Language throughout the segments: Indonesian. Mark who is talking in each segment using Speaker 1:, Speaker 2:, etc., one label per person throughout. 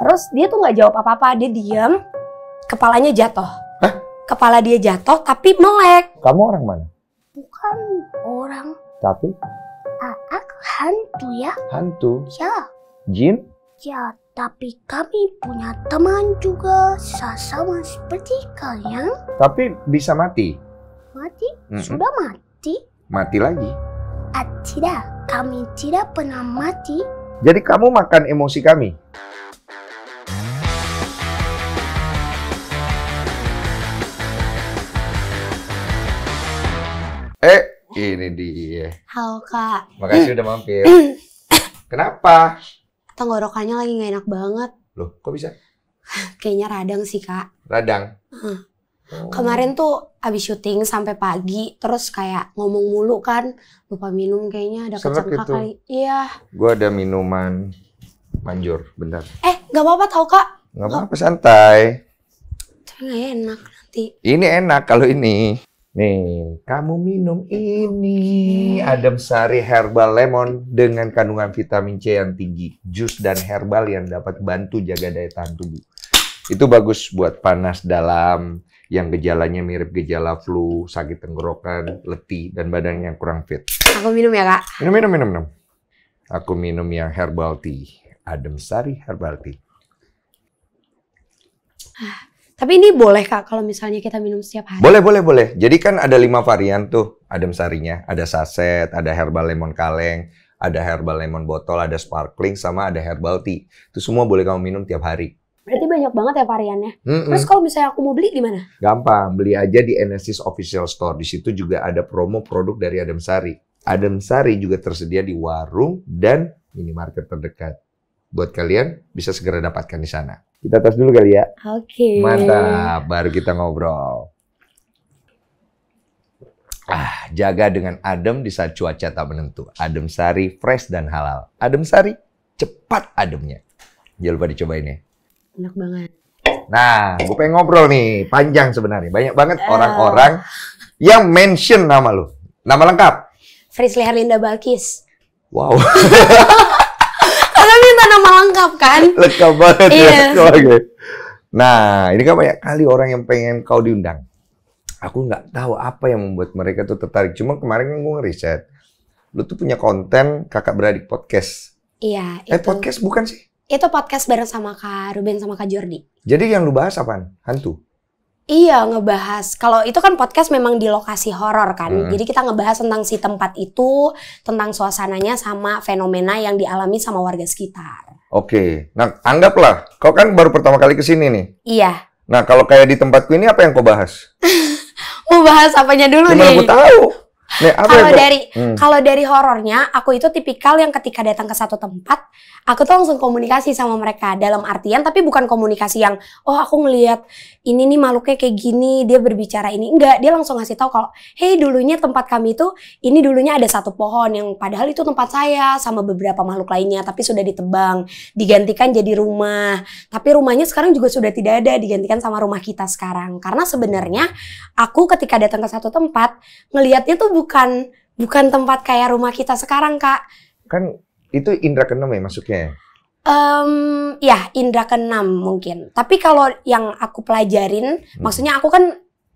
Speaker 1: Terus dia tuh nggak jawab apa-apa, dia diam, kepalanya jatuh. Hah? Kepala dia
Speaker 2: jatuh tapi melek. Kamu orang mana? Bukan orang. Tapi? Ah, aku hantu ya.
Speaker 3: Hantu? Ya. Jin?
Speaker 2: Ya, tapi kami punya teman juga sama seperti kalian.
Speaker 3: Tapi bisa mati?
Speaker 2: Mati? Mm -hmm. Sudah mati? Mati lagi? Ah, tidak, kami tidak pernah mati.
Speaker 3: Jadi kamu makan emosi kami? Eh, ini dia.
Speaker 2: Halo kak.
Speaker 3: Makasih udah mampir. Kenapa?
Speaker 1: Tenggorokannya lagi gak enak banget. Loh, kok bisa? Kayaknya radang sih kak. Radang? Hmm. Kemarin tuh abis syuting sampai pagi, terus kayak ngomong mulu kan, lupa minum kayaknya ada kecengkak kali. Iya.
Speaker 3: Gue ada minuman manjur, bentar.
Speaker 1: Eh, gak apa-apa tau kak.
Speaker 3: Gak apa-apa, santai.
Speaker 1: Tapi gak enak nanti.
Speaker 3: Ini enak kalau ini. Nih, kamu minum ini Adam Sari Herbal Lemon dengan kandungan vitamin C yang tinggi, jus dan herbal yang dapat bantu jaga daya tahan tubuh. Itu bagus buat panas dalam, yang gejalanya mirip gejala flu, sakit tenggorokan, letih, dan badan yang kurang fit.
Speaker 1: Aku minum ya, Kak?
Speaker 3: Minum, minum, minum, minum. Aku minum yang herbal tea. Adam Sari Herbal Tea.
Speaker 1: Ah, tapi ini boleh kak kalau misalnya kita minum setiap hari? Boleh,
Speaker 3: boleh, boleh. Jadi kan ada lima varian tuh adem sarinya. Ada saset, ada herbal lemon kaleng, ada herbal lemon botol, ada sparkling, sama ada herbal tea. Itu semua boleh kamu minum tiap hari.
Speaker 1: Berarti banyak banget ya variannya. Mm-mm. Terus kalau misalnya aku mau beli gimana?
Speaker 3: Gampang, beli aja di Enesis Official Store. Di situ juga ada promo produk dari Adam Sari. Adam Sari juga tersedia di warung dan minimarket terdekat buat kalian bisa segera dapatkan di sana. Kita tes dulu kali ya.
Speaker 2: Oke. Okay. Mantap,
Speaker 3: baru kita ngobrol. Ah, jaga dengan adem di saat cuaca tak menentu. Adem sari, fresh dan halal. Adem sari, cepat ademnya. Jangan lupa dicobain ini ya. Enak banget. Nah, gue pengen ngobrol nih, panjang sebenarnya. Banyak banget eh. orang-orang uh. yang mention nama lu. Nama lengkap?
Speaker 1: Frisli Herlinda Balkis.
Speaker 3: Wow.
Speaker 2: kan nama lengkap kan?
Speaker 3: Lengkap banget yes. ya. Iya. Oke. Nah, ini kan banyak kali orang yang pengen kau diundang. Aku nggak tahu apa yang membuat mereka tuh tertarik. Cuma kemarin kan gue ngeriset. Lu tuh punya konten kakak beradik podcast.
Speaker 1: Iya, eh, itu. Eh, podcast bukan sih? Itu podcast bareng sama Kak Ruben sama Kak Jordi.
Speaker 3: Jadi yang lu bahas apaan? Hantu?
Speaker 1: Iya ngebahas. Kalau itu kan podcast memang di lokasi horor kan. Hmm. Jadi kita ngebahas tentang si tempat itu, tentang suasananya sama fenomena yang dialami sama warga sekitar.
Speaker 3: Oke. Nah, anggaplah kau kan baru pertama kali ke sini nih. Iya. Nah, kalau kayak di tempatku ini apa yang kau bahas?
Speaker 1: Mau bahas apanya dulu Cuma ya, nih? Aku tahu
Speaker 3: kalau dari hmm.
Speaker 1: kalau dari horornya, aku itu tipikal yang ketika datang ke satu tempat, aku tuh langsung komunikasi sama mereka dalam artian tapi bukan komunikasi yang oh aku ngelihat ini nih makhluknya kayak gini, dia berbicara ini. Enggak, dia langsung ngasih tahu kalau hey dulunya tempat kami itu ini dulunya ada satu pohon yang padahal itu tempat saya sama beberapa makhluk lainnya tapi sudah ditebang, digantikan jadi rumah. Tapi rumahnya sekarang juga sudah tidak ada, digantikan sama rumah kita sekarang. Karena sebenarnya aku ketika datang ke satu tempat ngelihatnya tuh bukan bukan tempat kayak rumah kita sekarang, Kak.
Speaker 3: Kan itu indra keenam ya masuknya?
Speaker 1: Um, ya indra keenam mungkin. Tapi kalau yang aku pelajarin, hmm. maksudnya aku kan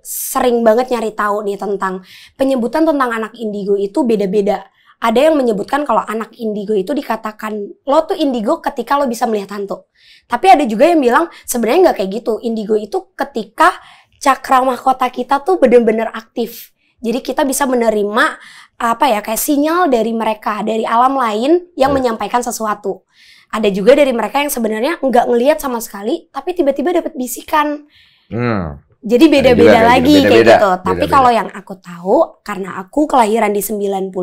Speaker 1: sering banget nyari tahu nih tentang penyebutan tentang anak indigo itu beda-beda. Ada yang menyebutkan kalau anak indigo itu dikatakan lo tuh indigo ketika lo bisa melihat hantu. Tapi ada juga yang bilang sebenarnya nggak kayak gitu. Indigo itu ketika cakra mahkota kita tuh bener-bener aktif jadi kita bisa menerima apa ya kayak sinyal dari mereka dari alam lain yang hmm. menyampaikan sesuatu. Ada juga dari mereka yang sebenarnya nggak ngelihat sama sekali, tapi tiba-tiba dapat bisikan. Hmm. Jadi beda-beda lagi beda -beda. kayak gitu. Beda gitu. Tapi kalau yang aku tahu karena aku kelahiran di 99,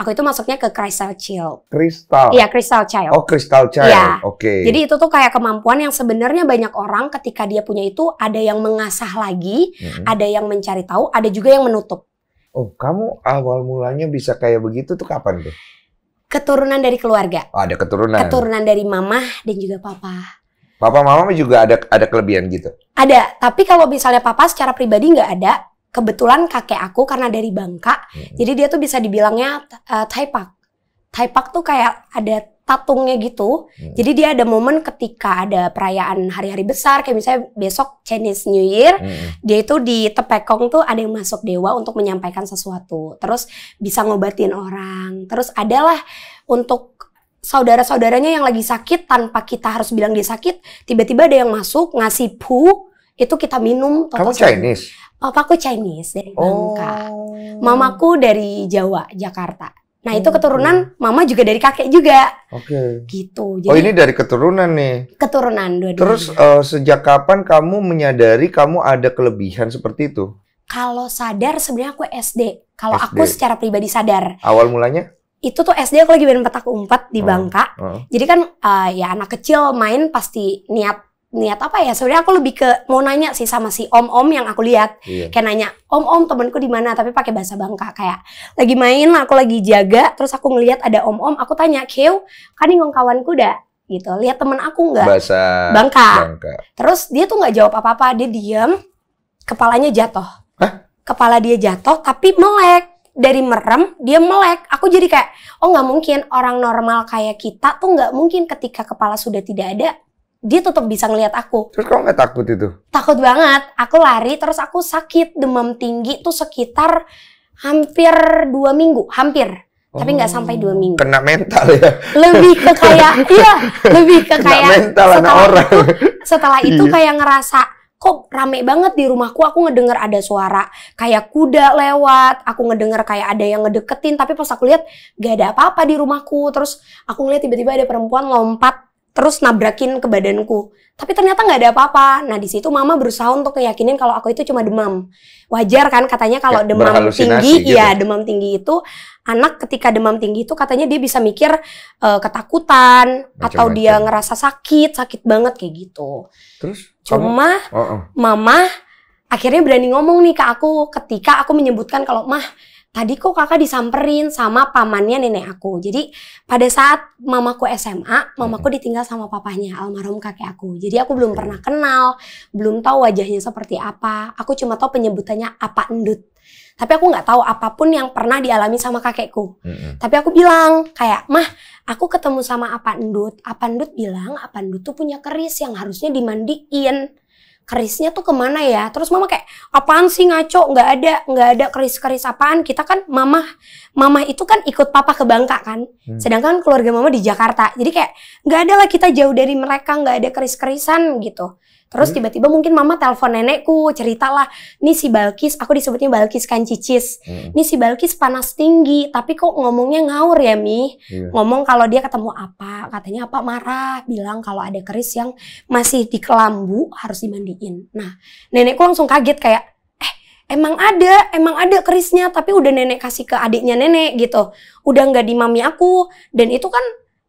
Speaker 1: aku itu masuknya ke Crystal Child.
Speaker 3: Crystal. Iya,
Speaker 1: Crystal Child. Oh,
Speaker 3: Crystal Child. Ya. Oke. Okay. Jadi
Speaker 1: itu tuh kayak kemampuan yang sebenarnya banyak orang ketika dia punya itu ada yang mengasah lagi, mm -hmm. ada yang mencari tahu, ada juga yang menutup.
Speaker 3: Oh, kamu awal mulanya bisa kayak begitu tuh kapan tuh?
Speaker 1: Keturunan dari keluarga.
Speaker 3: Oh, ada keturunan. Keturunan
Speaker 1: dari mama dan juga papa.
Speaker 3: Papa mama juga ada ada kelebihan gitu.
Speaker 1: Ada, tapi kalau misalnya papa secara pribadi nggak ada, kebetulan kakek aku karena dari Bangka, hmm. jadi dia tuh bisa dibilangnya uh, Taipak. Taipak tuh kayak ada tatungnya gitu. Hmm. Jadi dia ada momen ketika ada perayaan hari-hari besar kayak misalnya besok Chinese New Year, hmm. dia itu di Tepekong tuh ada yang masuk dewa untuk menyampaikan sesuatu. Terus bisa ngobatin orang. Terus adalah untuk saudara-saudaranya yang lagi sakit tanpa kita harus bilang dia sakit, tiba-tiba ada yang masuk ngasih pu, itu kita minum. Kamu Chinese? Papaku Chinese dari Bangka. Oh. Mamaku dari Jawa, Jakarta. Nah, itu oh, keturunan mama juga dari kakek juga.
Speaker 3: Oke. Okay. Gitu. Oh, jadi, oh, ini dari keturunan nih.
Speaker 1: Keturunan dua-duanya. Terus
Speaker 3: uh, sejak kapan kamu menyadari kamu ada kelebihan seperti itu?
Speaker 1: Kalau sadar sebenarnya aku SD. Kalau aku secara pribadi sadar.
Speaker 3: Awal mulanya?
Speaker 1: itu tuh SD aku lagi main petak umpet di oh, Bangka. Uh, uh. Jadi kan uh, ya anak kecil main pasti niat niat apa ya? Sebenarnya aku lebih ke mau nanya sih sama si om-om yang aku lihat. Iya. Kayak nanya, "Om-om, temanku di mana?" tapi pakai bahasa Bangka kayak lagi main, aku lagi jaga, terus aku ngelihat ada om-om, aku tanya, "Keu, ngong kan kawanku dah?" gitu. Lihat temen aku nggak?
Speaker 2: Bahasa
Speaker 3: Bangka. Bangka.
Speaker 1: Terus dia tuh nggak jawab apa-apa, dia diem, kepalanya jatuh. Hah? Kepala dia jatuh tapi melek dari merem dia melek aku jadi kayak oh nggak mungkin orang normal kayak kita tuh nggak mungkin ketika kepala sudah tidak ada dia tetap bisa ngelihat aku. Terus kamu
Speaker 3: nggak takut itu?
Speaker 1: Takut banget. Aku lari, terus aku sakit demam tinggi tuh sekitar hampir dua minggu, hampir. Oh, tapi nggak oh, sampai dua minggu.
Speaker 3: Kena mental ya.
Speaker 1: Lebih ke kayak, iya, lebih ke kayak.
Speaker 3: Mental setelah anak orang.
Speaker 1: setelah itu iya. kayak ngerasa kok rame banget di rumahku aku ngedenger ada suara kayak kuda lewat aku ngedenger kayak ada yang ngedeketin tapi pas aku lihat gak ada apa-apa di rumahku terus aku ngeliat tiba-tiba ada perempuan lompat terus nabrakin ke badanku. Tapi ternyata nggak ada apa-apa. Nah di situ mama berusaha untuk keyakinin kalau aku itu cuma demam. Wajar kan katanya kalau ya, demam tinggi, gitu. ya iya, demam tinggi itu anak ketika demam tinggi itu katanya dia bisa mikir uh, ketakutan Macam-macam. atau dia ngerasa sakit, sakit banget kayak
Speaker 2: gitu. Terus? Cuma kamu? Oh, oh.
Speaker 1: mama akhirnya berani ngomong nih ke aku ketika aku menyebutkan kalau mah tadi kok kakak disamperin sama pamannya nenek aku. Jadi pada saat mamaku SMA, mamaku ditinggal sama papanya almarhum kakek aku. Jadi aku belum pernah kenal, belum tahu wajahnya seperti apa. Aku cuma tahu penyebutannya apa endut. Tapi aku nggak tahu apapun yang pernah dialami sama kakekku. Mm -hmm. Tapi aku bilang kayak, mah aku ketemu sama apa endut. Apa endut bilang, apa endut tuh punya keris yang harusnya dimandiin kerisnya tuh kemana ya? Terus mama kayak apaan sih ngaco? Nggak ada, nggak ada keris-keris apaan. Kita kan mama, mama itu kan ikut papa ke Bangka kan. Hmm. Sedangkan keluarga mama di Jakarta. Jadi kayak nggak ada lah kita jauh dari mereka, nggak ada keris-kerisan gitu. Terus hmm. tiba-tiba mungkin mama telepon nenekku, ceritalah, nih si Balkis, aku disebutnya Balkis kan Cicis. Hmm. Nih si Balkis panas tinggi, tapi kok ngomongnya ngawur ya Mi? Yeah. Ngomong kalau dia ketemu apa, katanya apa marah, bilang kalau ada keris yang masih di kelambu harus dimandiin. Nah, nenekku langsung kaget kayak, eh emang ada, emang ada kerisnya, tapi udah nenek kasih ke adiknya nenek gitu. Udah nggak di mami aku, dan itu kan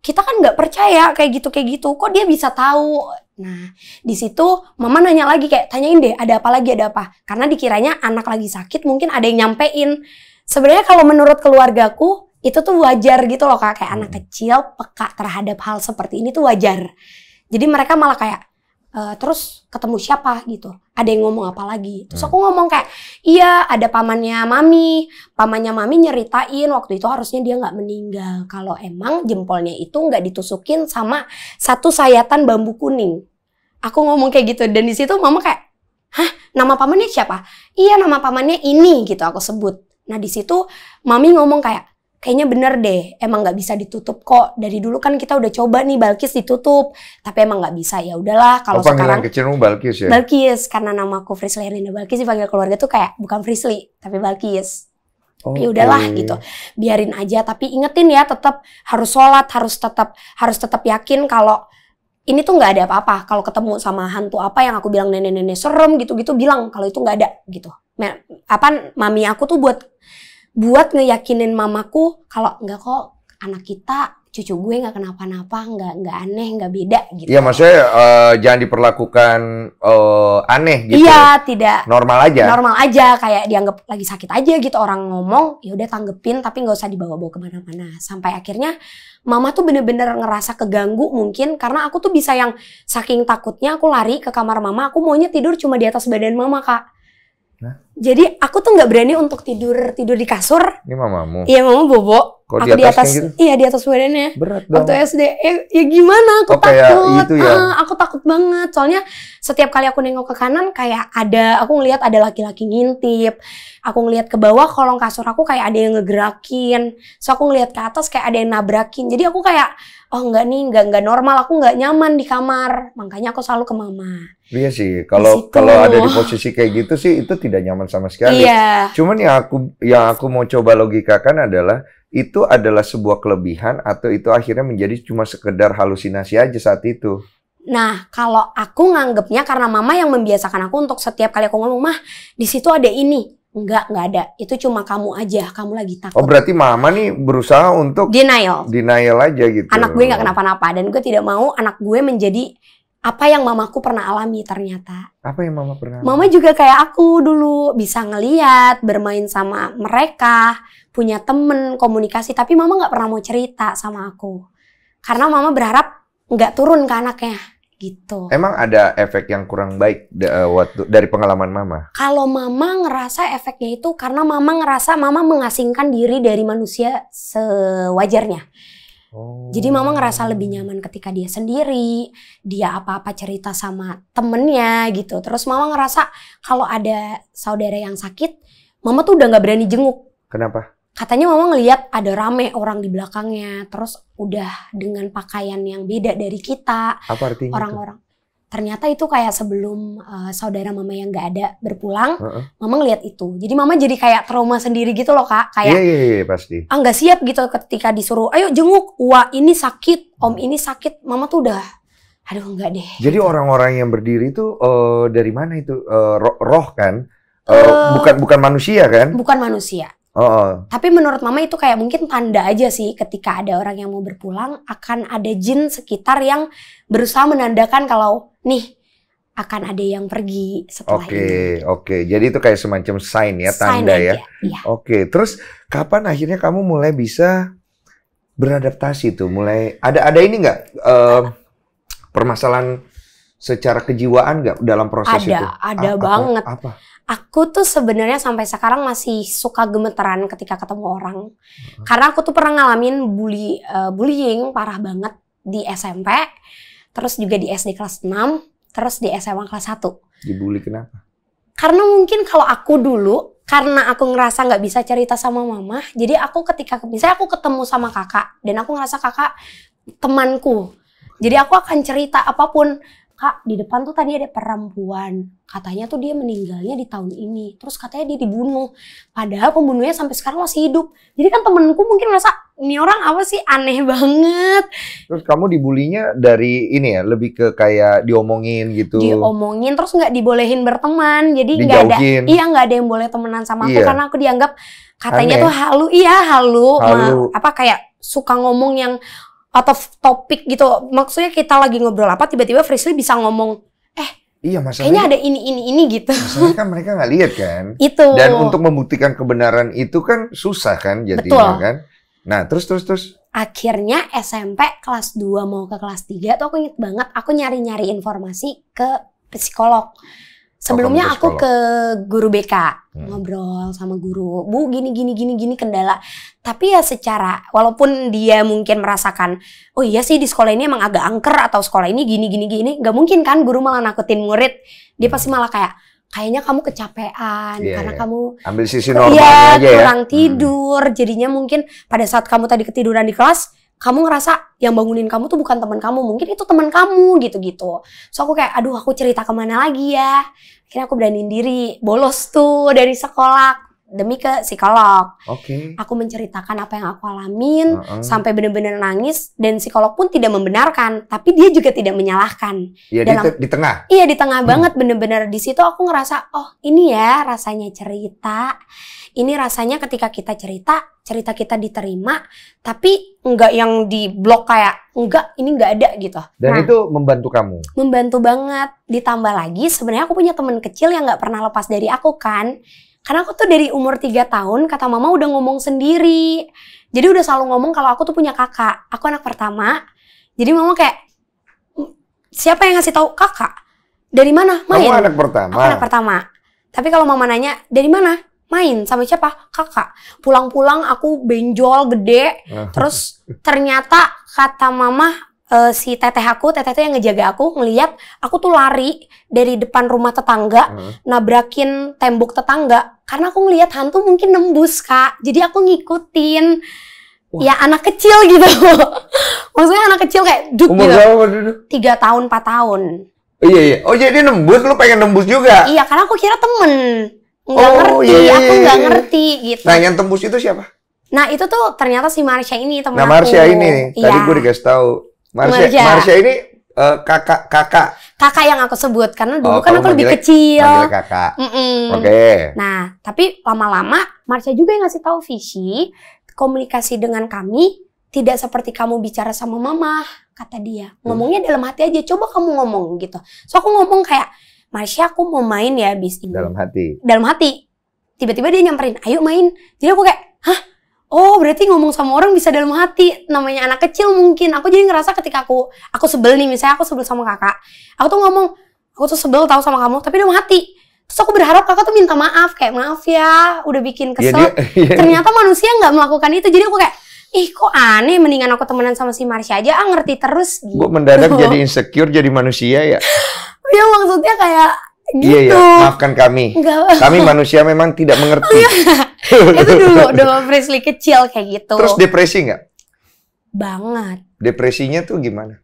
Speaker 1: kita kan nggak percaya kayak gitu kayak gitu kok dia bisa tahu nah di situ mama nanya lagi kayak tanyain deh ada apa lagi ada apa karena dikiranya anak lagi sakit mungkin ada yang nyampein sebenarnya kalau menurut keluargaku itu tuh wajar gitu loh kak kayak anak hmm. kecil peka terhadap hal seperti ini tuh wajar jadi mereka malah kayak Uh, terus ketemu siapa gitu ada yang ngomong apa lagi terus hmm. aku ngomong kayak iya ada pamannya mami pamannya mami nyeritain waktu itu harusnya dia nggak meninggal kalau emang jempolnya itu nggak ditusukin sama satu sayatan bambu kuning aku ngomong kayak gitu dan di situ mama kayak hah nama pamannya siapa iya nama pamannya ini gitu aku sebut nah di situ mami ngomong kayak kayaknya bener deh emang nggak bisa ditutup kok dari dulu kan kita udah coba nih Balkis ditutup tapi emang nggak bisa ya udahlah kalau oh, sekarang
Speaker 3: kecilmu Balkis ya
Speaker 1: Balkis karena nama aku Frisley Herlinda Balkis dipanggil keluarga tuh kayak bukan Frisley tapi Balkis
Speaker 3: okay. Oh, ya udahlah gitu
Speaker 1: biarin aja tapi ingetin ya tetap harus sholat harus tetap harus tetap yakin kalau ini tuh nggak ada apa-apa kalau ketemu sama hantu apa yang aku bilang nenek-nenek serem gitu-gitu bilang kalau itu nggak ada gitu apa mami aku tuh buat buat ngeyakinin mamaku kalau enggak kok anak kita cucu gue nggak kenapa-napa nggak nggak aneh nggak beda gitu
Speaker 3: Iya maksudnya uh, jangan diperlakukan uh, aneh gitu iya tidak normal aja normal
Speaker 1: aja kayak dianggap lagi sakit aja gitu orang ngomong ya udah tanggepin tapi nggak usah dibawa-bawa kemana-mana sampai akhirnya mama tuh bener-bener ngerasa keganggu mungkin karena aku tuh bisa yang saking takutnya aku lari ke kamar mama aku maunya tidur cuma di atas badan mama kak jadi aku tuh nggak berani untuk tidur tidur di kasur.
Speaker 3: Ini mamamu. Iya,
Speaker 1: mamamu bobo aku di atas, di atas gitu? iya di atas badannya. Berat dong. Waktu SD, ya, ya gimana? Aku okay, oh, takut. Itu ya? Uh, aku takut banget. Soalnya setiap kali aku nengok ke kanan kayak ada, aku ngelihat ada laki-laki ngintip. Aku ngelihat ke bawah kolong kasur aku kayak ada yang ngegerakin. So aku ngelihat ke atas kayak ada yang nabrakin. Jadi aku kayak oh enggak nih, enggak enggak normal. Aku enggak nyaman di kamar. Makanya aku selalu ke mama.
Speaker 3: Iya sih, kalau kalau ada di posisi kayak gitu sih itu tidak nyaman sama sekali. Iya. Cuman yang aku yang aku mau coba logikakan adalah itu adalah sebuah kelebihan atau itu akhirnya menjadi cuma sekedar halusinasi aja saat itu?
Speaker 1: Nah, kalau aku nganggepnya karena mama yang membiasakan aku untuk setiap kali aku ngomong, "Mah, di situ ada ini." Enggak, enggak ada. Itu cuma kamu aja, kamu lagi takut. Oh, berarti
Speaker 3: mama nih berusaha untuk denial. Denial aja gitu. Anak gue nggak
Speaker 1: kenapa-napa dan gue tidak mau anak gue menjadi apa yang mamaku pernah alami ternyata.
Speaker 3: Apa yang mama pernah?
Speaker 1: Mama juga kayak aku dulu bisa ngeliat, bermain sama mereka, punya temen komunikasi tapi mama nggak pernah mau cerita sama aku karena mama berharap nggak turun ke anaknya gitu.
Speaker 3: Emang ada efek yang kurang baik eh, dari pengalaman mama?
Speaker 1: Kalau mama ngerasa efeknya itu karena mama ngerasa mama mengasingkan diri dari manusia sewajarnya. Oh. Jadi mama ngerasa lebih nyaman ketika dia sendiri, dia apa-apa cerita sama temennya gitu. Terus mama ngerasa kalau ada saudara yang sakit, mama tuh udah nggak berani jenguk. Kenapa? katanya mama ngeliat ada rame orang di belakangnya terus udah dengan pakaian yang beda dari kita
Speaker 3: apa artinya orang-orang
Speaker 1: ternyata itu kayak sebelum uh, saudara mama yang nggak ada berpulang uh -uh. mama ngeliat itu jadi mama jadi kayak trauma sendiri gitu loh kak kayak iya yeah,
Speaker 3: yeah, yeah, pasti ah
Speaker 1: nggak siap gitu ketika disuruh ayo jenguk wah ini sakit om hmm. ini sakit mama tuh udah aduh nggak deh
Speaker 3: jadi gitu. orang-orang gitu. yang berdiri itu uh, dari mana itu uh, eh, roh, roh kan uh, uh, bukan bukan manusia kan bukan manusia Oh,
Speaker 1: Tapi menurut mama itu kayak mungkin tanda aja sih ketika ada orang yang mau berpulang akan ada jin sekitar yang berusaha menandakan kalau nih akan ada yang pergi setelah okay, ini. Oke,
Speaker 3: oke. Jadi itu kayak semacam sign ya, sign tanda aja, ya. Iya. Oke, terus kapan akhirnya kamu mulai bisa beradaptasi tuh? Mulai ada ada ini nggak uh, permasalahan secara kejiwaan nggak dalam proses ada, itu? Ada, ada banget. Apa?
Speaker 1: aku tuh sebenarnya sampai sekarang masih suka gemeteran ketika ketemu orang. Hmm. Karena aku tuh pernah ngalamin bully uh, bullying parah banget di SMP, terus juga di SD kelas 6, terus di SMA kelas 1.
Speaker 3: Dibully kenapa?
Speaker 1: Karena mungkin kalau aku dulu karena aku ngerasa nggak bisa cerita sama mama, jadi aku ketika misalnya aku ketemu sama kakak dan aku ngerasa kakak temanku. Jadi aku akan cerita apapun, Kak, di depan tuh tadi ada perempuan Katanya tuh dia meninggalnya di tahun ini. Terus katanya dia dibunuh. Padahal pembunuhnya sampai sekarang masih hidup. Jadi kan temenku mungkin merasa, ini orang apa sih aneh banget.
Speaker 3: Terus kamu dibulinya dari ini ya, lebih ke kayak diomongin gitu. Diomongin
Speaker 1: terus nggak dibolehin berteman. Jadi nggak ada iya nggak ada yang boleh temenan sama aku iya. karena aku dianggap katanya aneh. tuh halu. Iya, halu. halu. Ma, apa kayak suka ngomong yang out of gitu. Maksudnya kita lagi ngobrol apa tiba-tiba Frisley bisa ngomong
Speaker 3: Iya masalahnya. Kayaknya ada
Speaker 1: ini ini ini gitu. Masalahnya
Speaker 3: kan mereka nggak lihat kan. itu. Dan untuk membuktikan kebenaran itu kan susah kan jadi Betul. kan. Nah terus terus terus.
Speaker 1: Akhirnya SMP kelas 2 mau ke kelas 3 tuh aku inget banget aku nyari-nyari informasi ke psikolog. Sebelumnya aku ke guru BK hmm. ngobrol sama guru, bu gini gini gini gini kendala. Tapi ya secara walaupun dia mungkin merasakan, oh iya sih di sekolah ini emang agak angker atau sekolah ini gini gini gini, nggak mungkin kan guru malah nakutin murid. Dia pasti hmm. malah kayak kayaknya kamu kecapean yeah. karena iya. kamu
Speaker 3: ambil sisi iya, normalnya ya, aja ya kurang
Speaker 1: hmm. tidur. Hmm. Jadinya mungkin pada saat kamu tadi ketiduran di kelas kamu ngerasa yang bangunin kamu tuh bukan teman kamu, mungkin itu teman kamu gitu-gitu. So aku kayak, aduh aku cerita kemana lagi ya. Akhirnya aku beraniin diri, bolos tuh dari sekolah demi ke psikolog. Oke. Okay. Aku menceritakan apa yang aku alamin uh -uh. sampai benar-benar nangis dan psikolog pun tidak membenarkan, tapi dia juga tidak menyalahkan.
Speaker 3: Iya Dalam, di, di tengah.
Speaker 1: Iya di tengah hmm. banget benar-benar di situ aku ngerasa oh ini ya rasanya cerita ini rasanya ketika kita cerita, cerita kita diterima, tapi nggak yang di blok kayak nggak ini nggak ada gitu. Dan nah, itu
Speaker 3: membantu kamu.
Speaker 1: Membantu banget. Ditambah lagi sebenarnya aku punya teman kecil yang nggak pernah lepas dari aku kan. Karena aku tuh dari umur 3 tahun kata mama udah ngomong sendiri. Jadi udah selalu ngomong kalau aku tuh punya kakak. Aku anak pertama. Jadi mama kayak siapa yang ngasih tahu kakak? Dari mana? Main. Kamu anak
Speaker 3: pertama. Aku anak
Speaker 1: pertama. Tapi kalau mama nanya dari mana? main sama siapa kakak pulang-pulang aku benjol gede ah. terus ternyata kata mama uh, si teteh aku, teteh itu yang ngejaga aku ngeliat aku tuh lari dari depan rumah tetangga, uh. nabrakin tembok tetangga karena aku ngeliat hantu mungkin nembus kak, jadi aku ngikutin. Wah. Ya anak kecil gitu, maksudnya anak kecil kayak duk gitu. Tiga tahun, empat tahun.
Speaker 3: Oh, iya iya. Oh jadi nembus, lu pengen nembus juga?
Speaker 1: Iya karena aku kira temen nggak oh, ngerti, iya, iya, aku iya, nggak iya, iya. ngerti gitu. Nah
Speaker 3: yang tembus itu siapa?
Speaker 1: Nah itu tuh ternyata si Marsha ini teman nah, Marsha ini, ini, tadi gue
Speaker 3: dikasih tahu. Marsha, Marsha. ini uh, kakak kakak.
Speaker 1: Kakak yang aku sebut karena dulu oh, kan aku lebih kecil. kakak. Mm -mm. Oke. Okay. Nah tapi lama-lama Marsha juga yang ngasih tahu visi komunikasi dengan kami tidak seperti kamu bicara sama mama kata dia hmm. ngomongnya dalam hati aja coba kamu ngomong gitu so aku ngomong kayak Marsha aku mau main ya bis ini.
Speaker 3: Dalam hati.
Speaker 1: Dalam hati. Tiba-tiba dia nyamperin, ayo main. Jadi aku kayak, hah? Oh berarti ngomong sama orang bisa dalam hati. Namanya anak kecil mungkin. Aku jadi ngerasa ketika aku, aku sebel nih misalnya aku sebel sama kakak. Aku tuh ngomong, aku tuh sebel tau sama kamu, tapi dalam hati. Terus aku berharap kakak tuh minta maaf, kayak maaf ya, udah bikin iya, kesel. Ya, dia, iya, iya. Ternyata manusia nggak melakukan itu. Jadi aku kayak, ih kok aneh mendingan aku temenan sama si Marsha aja ah ngerti terus gitu. Bu mendadak jadi
Speaker 3: insecure jadi manusia ya.
Speaker 1: ya maksudnya kayak gitu. Iya, iya. Gitu. maafkan kami. Enggak. Kami
Speaker 3: manusia memang tidak mengerti. Iya. itu dulu dulu
Speaker 1: Presley kecil kayak gitu. Terus
Speaker 3: depresi nggak?
Speaker 1: Banget.
Speaker 3: Depresinya tuh gimana?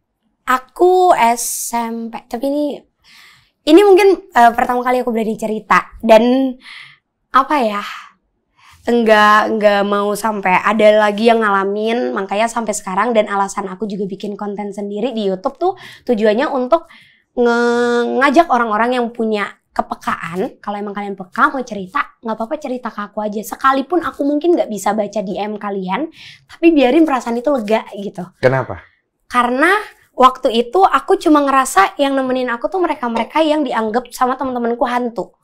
Speaker 1: Aku SMP, tapi ini ini mungkin uh, pertama kali aku berani cerita dan apa ya? enggak enggak mau sampai ada lagi yang ngalamin makanya sampai sekarang dan alasan aku juga bikin konten sendiri di YouTube tuh tujuannya untuk ngajak orang-orang yang punya kepekaan kalau emang kalian peka mau cerita nggak apa-apa cerita ke aku aja sekalipun aku mungkin nggak bisa baca DM kalian tapi biarin perasaan itu lega gitu kenapa karena waktu itu aku cuma ngerasa yang nemenin aku tuh mereka-mereka yang dianggap sama teman-temanku hantu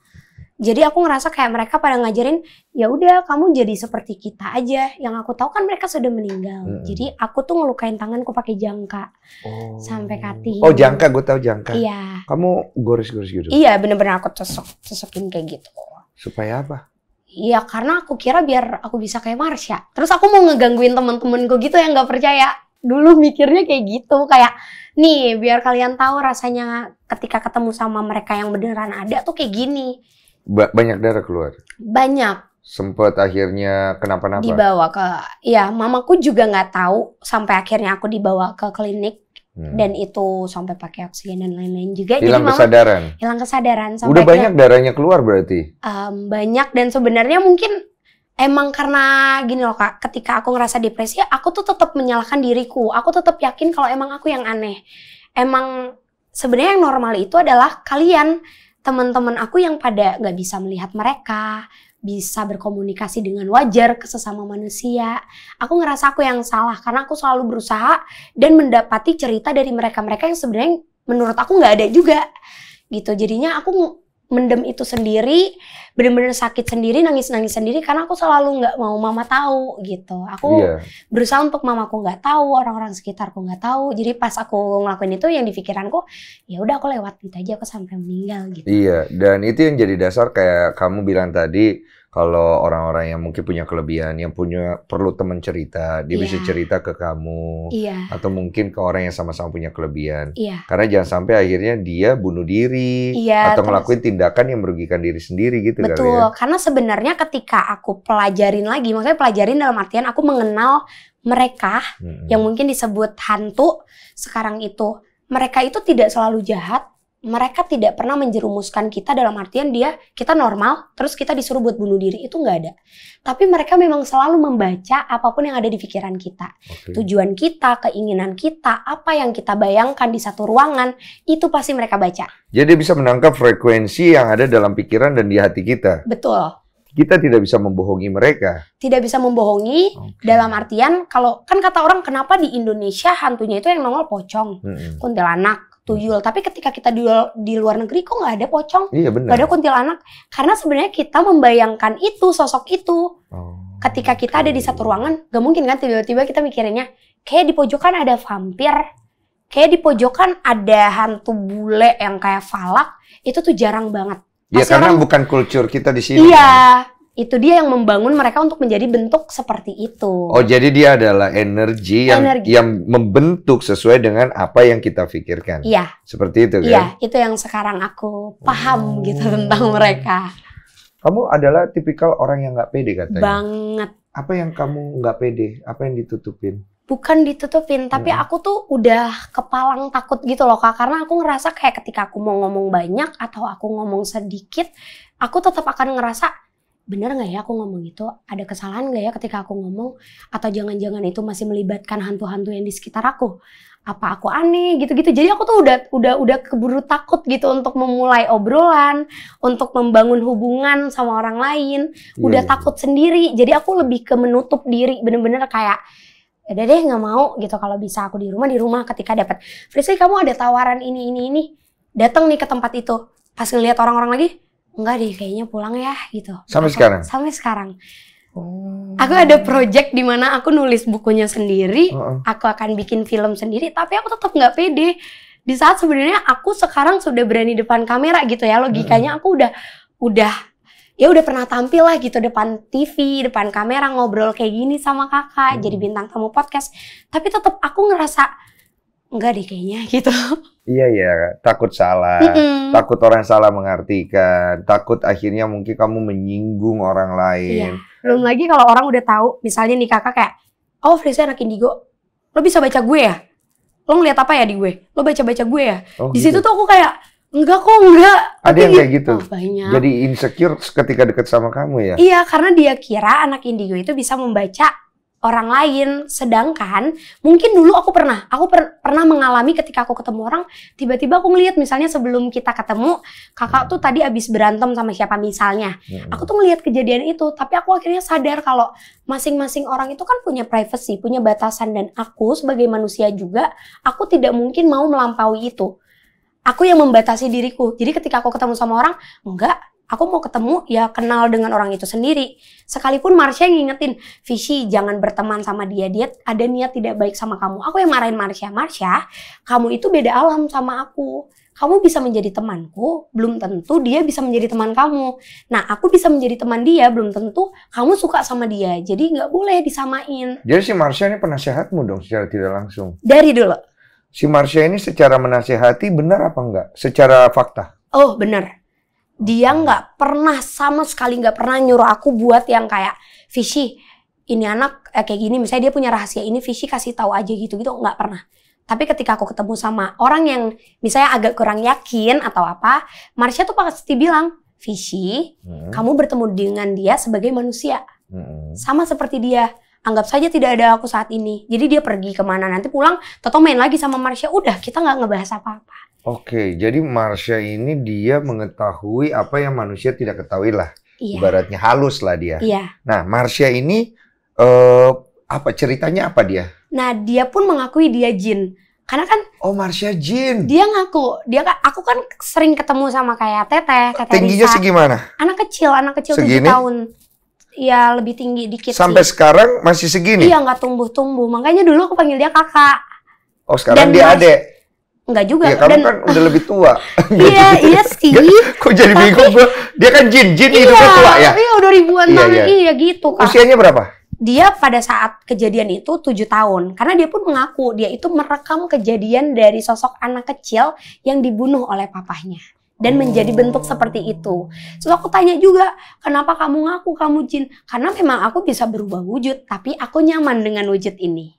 Speaker 1: jadi aku ngerasa kayak mereka pada ngajarin, ya udah kamu jadi seperti kita aja. Yang aku tahu kan mereka sudah meninggal. Hmm. Jadi aku tuh ngelukain tanganku pakai jangka oh. sampai kati. Oh jangka,
Speaker 3: gue tahu jangka. Iya. Kamu goris-goris gitu? Iya,
Speaker 1: bener-bener aku cocok cocokin kayak gitu.
Speaker 3: Supaya apa?
Speaker 1: Iya, karena aku kira biar aku bisa kayak Marsha. Terus aku mau ngegangguin temen-temenku gitu yang nggak percaya. Dulu mikirnya kayak gitu, kayak nih biar kalian tahu rasanya ketika ketemu sama mereka yang beneran ada tuh kayak gini
Speaker 3: Ba banyak darah keluar.
Speaker 1: Banyak.
Speaker 3: sempet akhirnya kenapa-napa? Dibawa
Speaker 1: ke, ya mamaku juga nggak tahu sampai akhirnya aku dibawa ke klinik hmm. dan itu sampai pakai oksigen dan lain-lain juga. Hilang Jadi, kesadaran. hilang kesadaran. Sampai Udah banyak ke,
Speaker 3: darahnya keluar berarti?
Speaker 1: Um, banyak dan sebenarnya mungkin emang karena gini loh kak, ketika aku ngerasa depresi, aku tuh tetap menyalahkan diriku. Aku tetap yakin kalau emang aku yang aneh. Emang sebenarnya yang normal itu adalah kalian teman-teman aku yang pada nggak bisa melihat mereka, bisa berkomunikasi dengan wajar ke sesama manusia. Aku ngerasa aku yang salah karena aku selalu berusaha dan mendapati cerita dari mereka-mereka yang sebenarnya menurut aku nggak ada juga gitu. Jadinya aku mendem itu sendiri, bener-bener sakit sendiri, nangis-nangis sendiri karena aku selalu nggak mau mama tahu gitu. Aku yeah. berusaha untuk mama mamaku nggak tahu, orang-orang sekitar sekitarku nggak tahu. Jadi pas aku ngelakuin itu yang di pikiranku, ya udah aku lewat gitu aja aku sampai meninggal gitu.
Speaker 3: Iya, dan itu yang jadi dasar kayak kamu bilang tadi kalau orang-orang yang mungkin punya kelebihan, yang punya perlu teman cerita, dia yeah. bisa iya. cerita ke kamu, yeah. atau mungkin ke orang yang sama-sama punya kelebihan. Yeah. Karena jangan sampai akhirnya dia bunuh diri yeah, atau terus. ngelakuin tindakan yang merugikan diri sendiri gitu. Betul, kali ya.
Speaker 1: karena sebenarnya ketika aku pelajarin lagi, maksudnya pelajarin dalam artian aku mengenal mereka -hmm. yang mungkin disebut hantu sekarang itu, mereka itu tidak selalu jahat, mereka tidak pernah menjerumuskan kita dalam artian dia kita normal terus kita disuruh buat bunuh diri itu nggak ada tapi mereka memang selalu membaca apapun yang ada di pikiran kita
Speaker 3: okay. tujuan
Speaker 1: kita keinginan kita apa yang kita bayangkan di satu ruangan itu pasti mereka baca
Speaker 3: jadi bisa menangkap frekuensi yang ada dalam pikiran dan di hati kita betul kita tidak bisa membohongi mereka.
Speaker 1: Tidak bisa membohongi okay. dalam artian kalau kan kata orang kenapa di Indonesia hantunya itu yang nongol pocong, -hmm. kuntilanak, tuyul. Tapi ketika kita di, di luar negeri kok nggak ada pocong, iya, benar. nggak ada kuntilanak, karena sebenarnya kita membayangkan itu sosok itu. Oh. Ketika kita ada di satu ruangan, gak mungkin kan tiba-tiba kita mikirinnya kayak di pojokan ada vampir, kayak di pojokan ada hantu bule yang kayak falak, itu tuh jarang banget.
Speaker 3: Iya karena orang, bukan kultur kita di sini. Iya,
Speaker 1: itu dia yang membangun mereka untuk menjadi bentuk seperti itu. Oh,
Speaker 3: jadi dia adalah energi yang energi. yang membentuk sesuai dengan apa yang kita pikirkan. Iya. Seperti itu iya, kan? Iya,
Speaker 1: itu yang sekarang aku paham oh. gitu tentang mereka.
Speaker 3: Kamu adalah tipikal orang yang nggak pede katanya. Banget. Apa yang kamu nggak pede? Apa yang ditutupin?
Speaker 1: bukan ditutupin tapi hmm. aku tuh udah kepalang takut gitu loh kak karena aku ngerasa kayak ketika aku mau ngomong banyak atau aku ngomong sedikit aku tetap akan ngerasa bener nggak ya aku ngomong gitu? Ada kesalahan nggak ya ketika aku ngomong? Atau jangan-jangan itu masih melibatkan hantu-hantu yang di sekitar aku? Apa aku aneh gitu-gitu? Jadi aku tuh udah udah udah keburu takut gitu untuk memulai obrolan, untuk membangun hubungan sama orang lain. Iya, udah iya. takut sendiri. Jadi aku lebih ke menutup diri, bener-bener kayak ada ya deh nggak mau gitu kalau bisa aku di rumah di rumah ketika dapat Frisly kamu ada tawaran ini ini ini datang nih ke tempat itu pas ngelihat orang-orang lagi enggak deh kayaknya pulang ya gitu. Sampai aku, sekarang. Sampai sekarang. Oh. Aku ada project di mana aku nulis bukunya sendiri, uh -uh. aku akan bikin film sendiri, tapi aku tetap nggak pede. Di saat sebenarnya aku sekarang sudah berani depan kamera gitu ya, logikanya hmm. aku udah udah ya udah pernah tampil lah gitu depan TV, depan kamera ngobrol kayak gini sama kakak, hmm. jadi bintang tamu podcast. Tapi tetap aku ngerasa nggak deh kayaknya gitu.
Speaker 3: Iya ya, takut salah, mm -mm. takut orang salah mengartikan, takut akhirnya mungkin kamu menyinggung orang lain.
Speaker 1: Iya. Belum lagi kalau orang udah tahu, misalnya nih kakak kayak, oh Frisa anak indigo, lo bisa baca gue ya? Lo ngeliat apa ya di gue? Lo baca baca gue ya? Oh, di gitu. situ tuh aku kayak enggak kok enggak. Ada yang kayak gitu. Oh, banyak. Jadi
Speaker 3: insecure ketika deket sama kamu ya? Iya,
Speaker 1: karena dia kira anak indigo itu bisa membaca orang lain. Sedangkan mungkin dulu aku pernah, aku per pernah mengalami ketika aku ketemu orang, tiba-tiba aku ngelihat misalnya sebelum kita ketemu, kakak tuh tadi abis berantem sama siapa misalnya. Hmm. Aku tuh ngelihat kejadian itu, tapi aku akhirnya sadar kalau masing-masing orang itu kan punya privacy, punya batasan dan aku sebagai manusia juga, aku tidak mungkin mau melampaui itu. Aku yang membatasi diriku. Jadi ketika aku ketemu sama orang, enggak, aku mau ketemu ya kenal dengan orang itu sendiri. Sekalipun Marsha yang ngingetin, Visi jangan berteman sama dia, dia ada niat tidak baik sama kamu. Aku yang marahin Marsha, Marsha, kamu itu beda alam sama aku. Kamu bisa menjadi temanku, belum tentu dia bisa menjadi teman kamu. Nah, aku bisa menjadi teman dia, belum tentu kamu suka sama dia. Jadi nggak boleh disamain.
Speaker 3: Jadi si Marsha ini penasehatmu dong secara tidak langsung. Dari dulu. Si Marsha ini secara menasehati benar apa enggak? Secara fakta.
Speaker 1: Oh, benar dia nggak pernah sama sekali nggak pernah nyuruh aku buat yang kayak Fishy ini anak eh, kayak gini misalnya dia punya rahasia ini Fishy kasih tahu aja gitu gitu nggak pernah tapi ketika aku ketemu sama orang yang misalnya agak kurang yakin atau apa Marsha tuh pasti bilang Fishy hmm. kamu bertemu dengan dia sebagai manusia hmm. sama seperti dia anggap saja tidak ada aku saat ini jadi dia pergi kemana nanti pulang Toto main lagi sama Marsha udah kita nggak ngebahas apa-apa
Speaker 3: Oke, jadi Marsha ini dia mengetahui apa yang manusia tidak ketahui lah. Iya. Ibaratnya halus lah dia. Iya. Nah, Marsha ini uh, apa ceritanya apa dia?
Speaker 1: Nah, dia pun mengakui dia jin. Karena kan Oh, Marsha jin. Dia ngaku. Dia kan, aku kan sering ketemu sama kayak Teteh, Teteh Tingginya Risa. segimana? Anak kecil, anak kecil Segini? 7 tahun. Ya, lebih tinggi dikit Sampai sih. sekarang
Speaker 3: masih segini? Iya,
Speaker 1: nggak tumbuh-tumbuh. Makanya dulu aku panggil dia kakak.
Speaker 3: Oh, sekarang Dan dia adek.
Speaker 1: Enggak juga. Ya, kamu Dan, kan udah
Speaker 3: lebih tua. iya, iya sih. kok jadi Tapi, bingung gue? Dia kan jin, jin iya, hidupnya tua ya? Iya,
Speaker 1: udah ribuan iya, tahun. Iya. iya gitu. Kak. Usianya berapa? Dia pada saat kejadian itu tujuh tahun. Karena dia pun mengaku, dia itu merekam kejadian dari sosok anak kecil yang dibunuh oleh papahnya dan menjadi bentuk seperti itu. So aku tanya juga, kenapa kamu ngaku kamu jin? Karena memang aku bisa berubah wujud, tapi aku nyaman dengan wujud ini.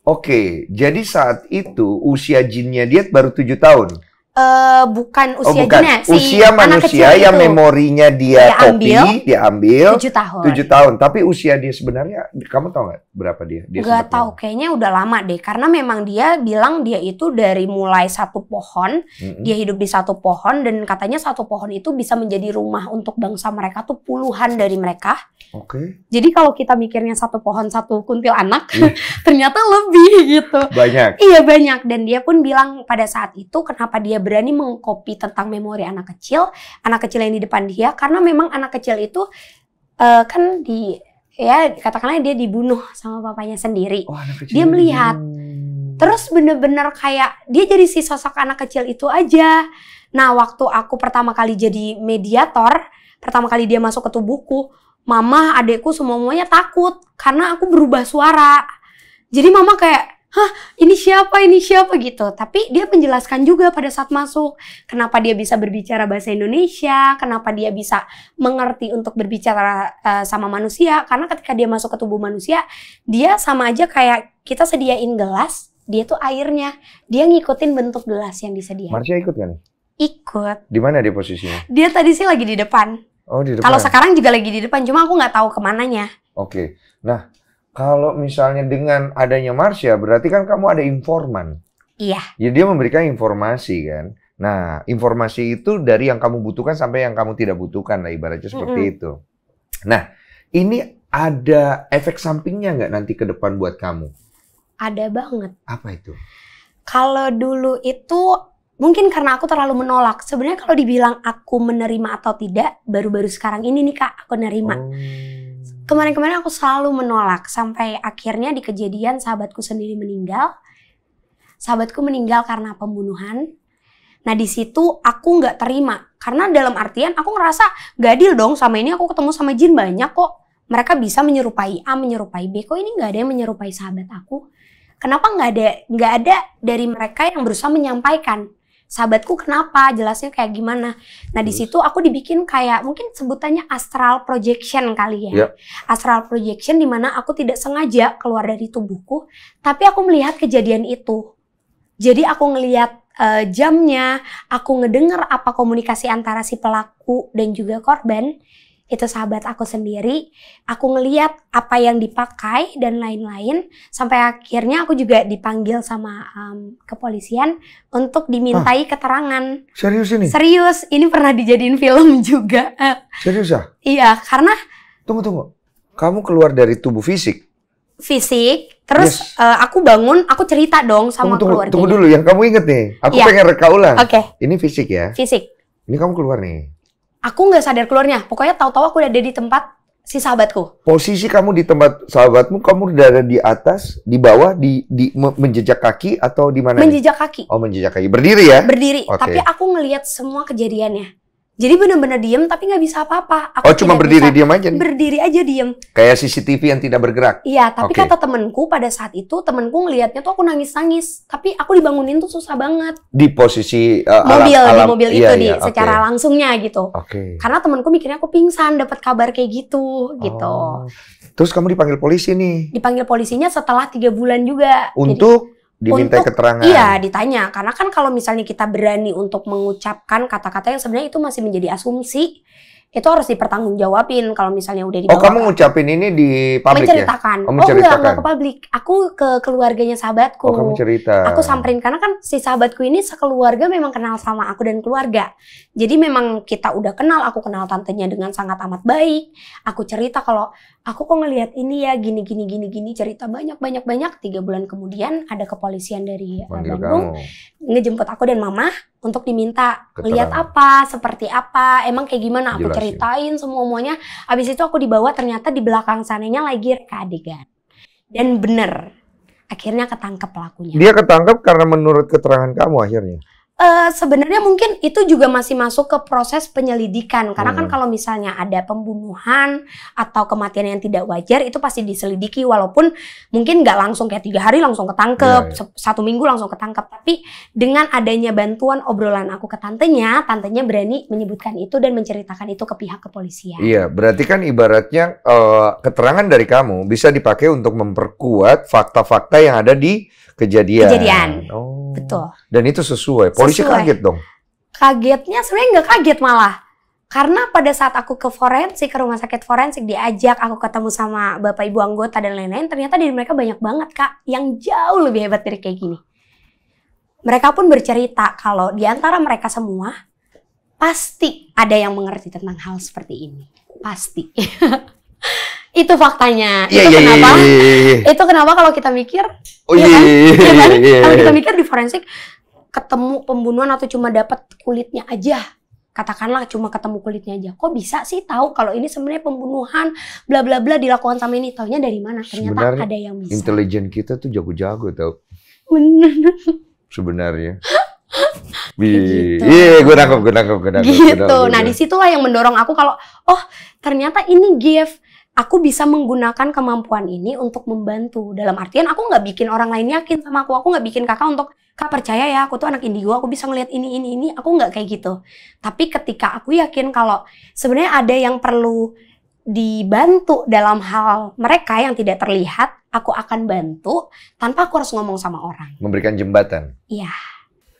Speaker 3: Oke, jadi saat itu usia jinnya dia baru tujuh tahun.
Speaker 1: Eh, bukan oh, usia oh, bukan. Gini, si usia manusia anak yang itu.
Speaker 3: memorinya dia, dia topi, ambil, dia ambil 7 tahun. 7 tahun, tapi usia dia sebenarnya kamu tahu nggak berapa dia? dia gak
Speaker 1: tahu, lama. kayaknya udah lama deh karena memang dia bilang dia itu dari mulai satu pohon, mm -hmm. dia hidup di satu pohon dan katanya satu pohon itu bisa menjadi rumah untuk bangsa mereka tuh puluhan dari mereka. Oke. Okay. Jadi kalau kita mikirnya satu pohon satu kuntil anak, iya. ternyata lebih gitu. Banyak. Iya, banyak dan dia pun bilang pada saat itu kenapa dia berani mengkopi tentang memori anak kecil, anak kecil yang di depan dia karena memang anak kecil itu uh, kan di ya katakanlah dia dibunuh sama papanya sendiri. Oh, dia melihat terus bener-bener kayak dia jadi si sosok anak kecil itu aja. Nah, waktu aku pertama kali jadi mediator, pertama kali dia masuk ke tubuhku, mama, adekku, semuanya takut karena aku berubah suara. Jadi mama kayak hah ini siapa ini siapa gitu tapi dia menjelaskan juga pada saat masuk kenapa dia bisa berbicara bahasa Indonesia kenapa dia bisa mengerti untuk berbicara uh, sama manusia karena ketika dia masuk ke tubuh manusia dia sama aja kayak kita sediain gelas dia tuh airnya dia ngikutin bentuk gelas yang disediain
Speaker 3: Marsha ikut kan ikut di mana dia posisinya
Speaker 1: dia tadi sih lagi di depan oh di depan kalau sekarang juga lagi di depan cuma aku nggak tahu kemananya
Speaker 3: oke okay. nah kalau misalnya dengan adanya Marsha, berarti kan kamu ada informan. Iya. Jadi ya, dia memberikan informasi kan. Nah, informasi itu dari yang kamu butuhkan sampai yang kamu tidak butuhkan lah ibaratnya seperti mm -hmm. itu. Nah, ini ada efek sampingnya nggak nanti ke depan buat kamu?
Speaker 1: Ada banget. Apa itu? Kalau dulu itu mungkin karena aku terlalu menolak. Sebenarnya kalau dibilang aku menerima atau tidak, baru-baru sekarang ini nih kak aku nerima. Oh Kemarin-kemarin aku selalu menolak sampai akhirnya di kejadian sahabatku sendiri meninggal. Sahabatku meninggal karena pembunuhan. Nah di situ aku nggak terima karena dalam artian aku ngerasa adil dong sama ini aku ketemu sama jin banyak kok. Mereka bisa menyerupai A, menyerupai B. Kok ini nggak ada yang menyerupai sahabat aku? Kenapa nggak ada nggak ada dari mereka yang berusaha menyampaikan sahabatku kenapa jelasnya kayak gimana nah di situ aku dibikin kayak mungkin sebutannya astral projection kali ya yep. Ya. astral projection di mana aku tidak sengaja keluar dari tubuhku tapi aku melihat kejadian itu jadi aku ngelihat uh, jamnya aku ngedenger apa komunikasi antara si pelaku dan juga korban itu sahabat aku sendiri. Aku ngeliat apa yang dipakai dan lain-lain sampai akhirnya aku juga dipanggil sama um, kepolisian untuk dimintai ah, keterangan. Serius ini? Serius, ini pernah dijadiin film juga. Serius ya? Iya, karena
Speaker 3: Tunggu tunggu. Kamu keluar dari tubuh fisik?
Speaker 1: Fisik, terus yes. uh, aku bangun, aku cerita dong sama tunggu, tunggu, Tunggu dulu,
Speaker 3: yang kamu inget nih. Aku ya. pengen reka ulang. Oke. Okay. Ini fisik ya? Fisik. Ini kamu keluar nih
Speaker 1: aku nggak sadar keluarnya. Pokoknya tahu-tahu aku udah ada di tempat si sahabatku.
Speaker 3: Posisi kamu di tempat sahabatmu, kamu udah ada di atas, di bawah, di, di menjejak kaki atau di mana? Menjejak kaki. Oh, menjejak kaki. Berdiri ya? Berdiri. Okay. Tapi aku
Speaker 1: ngelihat semua kejadiannya. Jadi benar-benar diem tapi nggak bisa apa-apa. Aku oh cuma berdiri bisa, diem aja? Nih? Berdiri aja diem.
Speaker 3: Kayak CCTV yang tidak bergerak? Iya, tapi okay. kata
Speaker 1: temenku pada saat itu temenku ngelihatnya tuh aku nangis-nangis. Tapi aku dibangunin tuh susah banget.
Speaker 3: Di posisi uh, mobil, alam, di mobil iya, itu iya, di okay. Iya, secara
Speaker 1: langsungnya gitu. Oke. Okay. Karena temenku mikirnya aku pingsan dapat kabar kayak gitu gitu. Oh.
Speaker 3: Terus kamu dipanggil polisi nih?
Speaker 1: Dipanggil polisinya setelah tiga bulan juga.
Speaker 3: Untuk? Jadi, diminta untuk, keterangan. Iya,
Speaker 1: ditanya. Karena kan kalau misalnya kita berani untuk mengucapkan kata-kata yang sebenarnya itu masih menjadi asumsi itu harus dipertanggungjawabin kalau misalnya udah di Oh, kamu
Speaker 3: ngucapin ini di publik menceritakan. ya? menceritakan. Oh, oh enggak, enggak ke
Speaker 1: publik. Aku ke keluarganya sahabatku. Oh, kamu cerita. Aku samperin karena kan si sahabatku ini sekeluarga memang kenal sama aku dan keluarga. Jadi memang kita udah kenal, aku kenal tantenya dengan sangat amat baik. Aku cerita kalau aku kok ngelihat ini ya gini gini gini gini cerita banyak banyak banyak. Tiga bulan kemudian ada kepolisian dari eh, Bandung kamu. ngejemput aku dan mama untuk diminta lihat apa, seperti apa, emang kayak gimana aku ceritain semua semuanya. Abis itu aku dibawa ternyata di belakang sananya lagi reka adegan. Dan bener, akhirnya ketangkep pelakunya.
Speaker 3: Dia ketangkep karena menurut keterangan kamu akhirnya.
Speaker 1: Eh, sebenarnya mungkin itu juga masih masuk ke proses penyelidikan karena kan hmm. kan kalau misalnya ada pembunuhan atau kematian yang tidak wajar itu pasti diselidiki walaupun mungkin nggak langsung kayak tiga hari langsung ketangkep yeah, iya, iya. yeah. satu minggu langsung ketangkep tapi dengan adanya bantuan obrolan aku ke tantenya tantenya berani menyebutkan itu dan menceritakan itu ke pihak kepolisian
Speaker 3: iya berarti kan ibaratnya uh, keterangan dari kamu bisa dipakai untuk memperkuat fakta-fakta yang ada di kejadian kejadian oh Betul. Dan itu sesuai. Polisi sesuai. kaget dong.
Speaker 1: Kagetnya sebenarnya nggak kaget malah. Karena pada saat aku ke forensik, ke rumah sakit forensik diajak, aku ketemu sama bapak ibu anggota dan lain-lain, ternyata dari mereka banyak banget kak yang jauh lebih hebat dari kayak gini. Mereka pun bercerita kalau di antara mereka semua pasti ada yang mengerti tentang hal seperti ini. Pasti. itu faktanya iya, itu yeah, iya, kenapa yeah, yeah, yeah. Iya. itu kenapa kalau kita mikir
Speaker 3: oh, ya kan, yeah, yeah, yeah, kan? yeah, yeah. kalau kita mikir
Speaker 1: di forensik ketemu pembunuhan atau cuma dapat kulitnya aja katakanlah cuma ketemu kulitnya aja kok bisa sih tahu kalau ini sebenarnya pembunuhan bla bla bla dilakukan sama ini taunya dari mana ternyata sebenarnya, ada yang bisa intelijen
Speaker 3: kita tuh jago-jago tau sebenarnya gitu. Iya, gue nangkep, gue nangkep, gue nangkep. Gitu. Gue nangkep, gue nangkep. Nah,
Speaker 1: disitulah yang mendorong aku kalau, oh ternyata ini gift aku bisa menggunakan kemampuan ini untuk membantu. Dalam artian aku nggak bikin orang lain yakin sama aku, aku nggak bikin kakak untuk kak percaya ya aku tuh anak indigo, aku bisa ngelihat ini ini ini, aku nggak kayak gitu. Tapi ketika aku yakin kalau sebenarnya ada yang perlu dibantu dalam hal mereka yang tidak terlihat, aku akan bantu tanpa aku harus ngomong sama orang.
Speaker 3: Memberikan jembatan. Iya.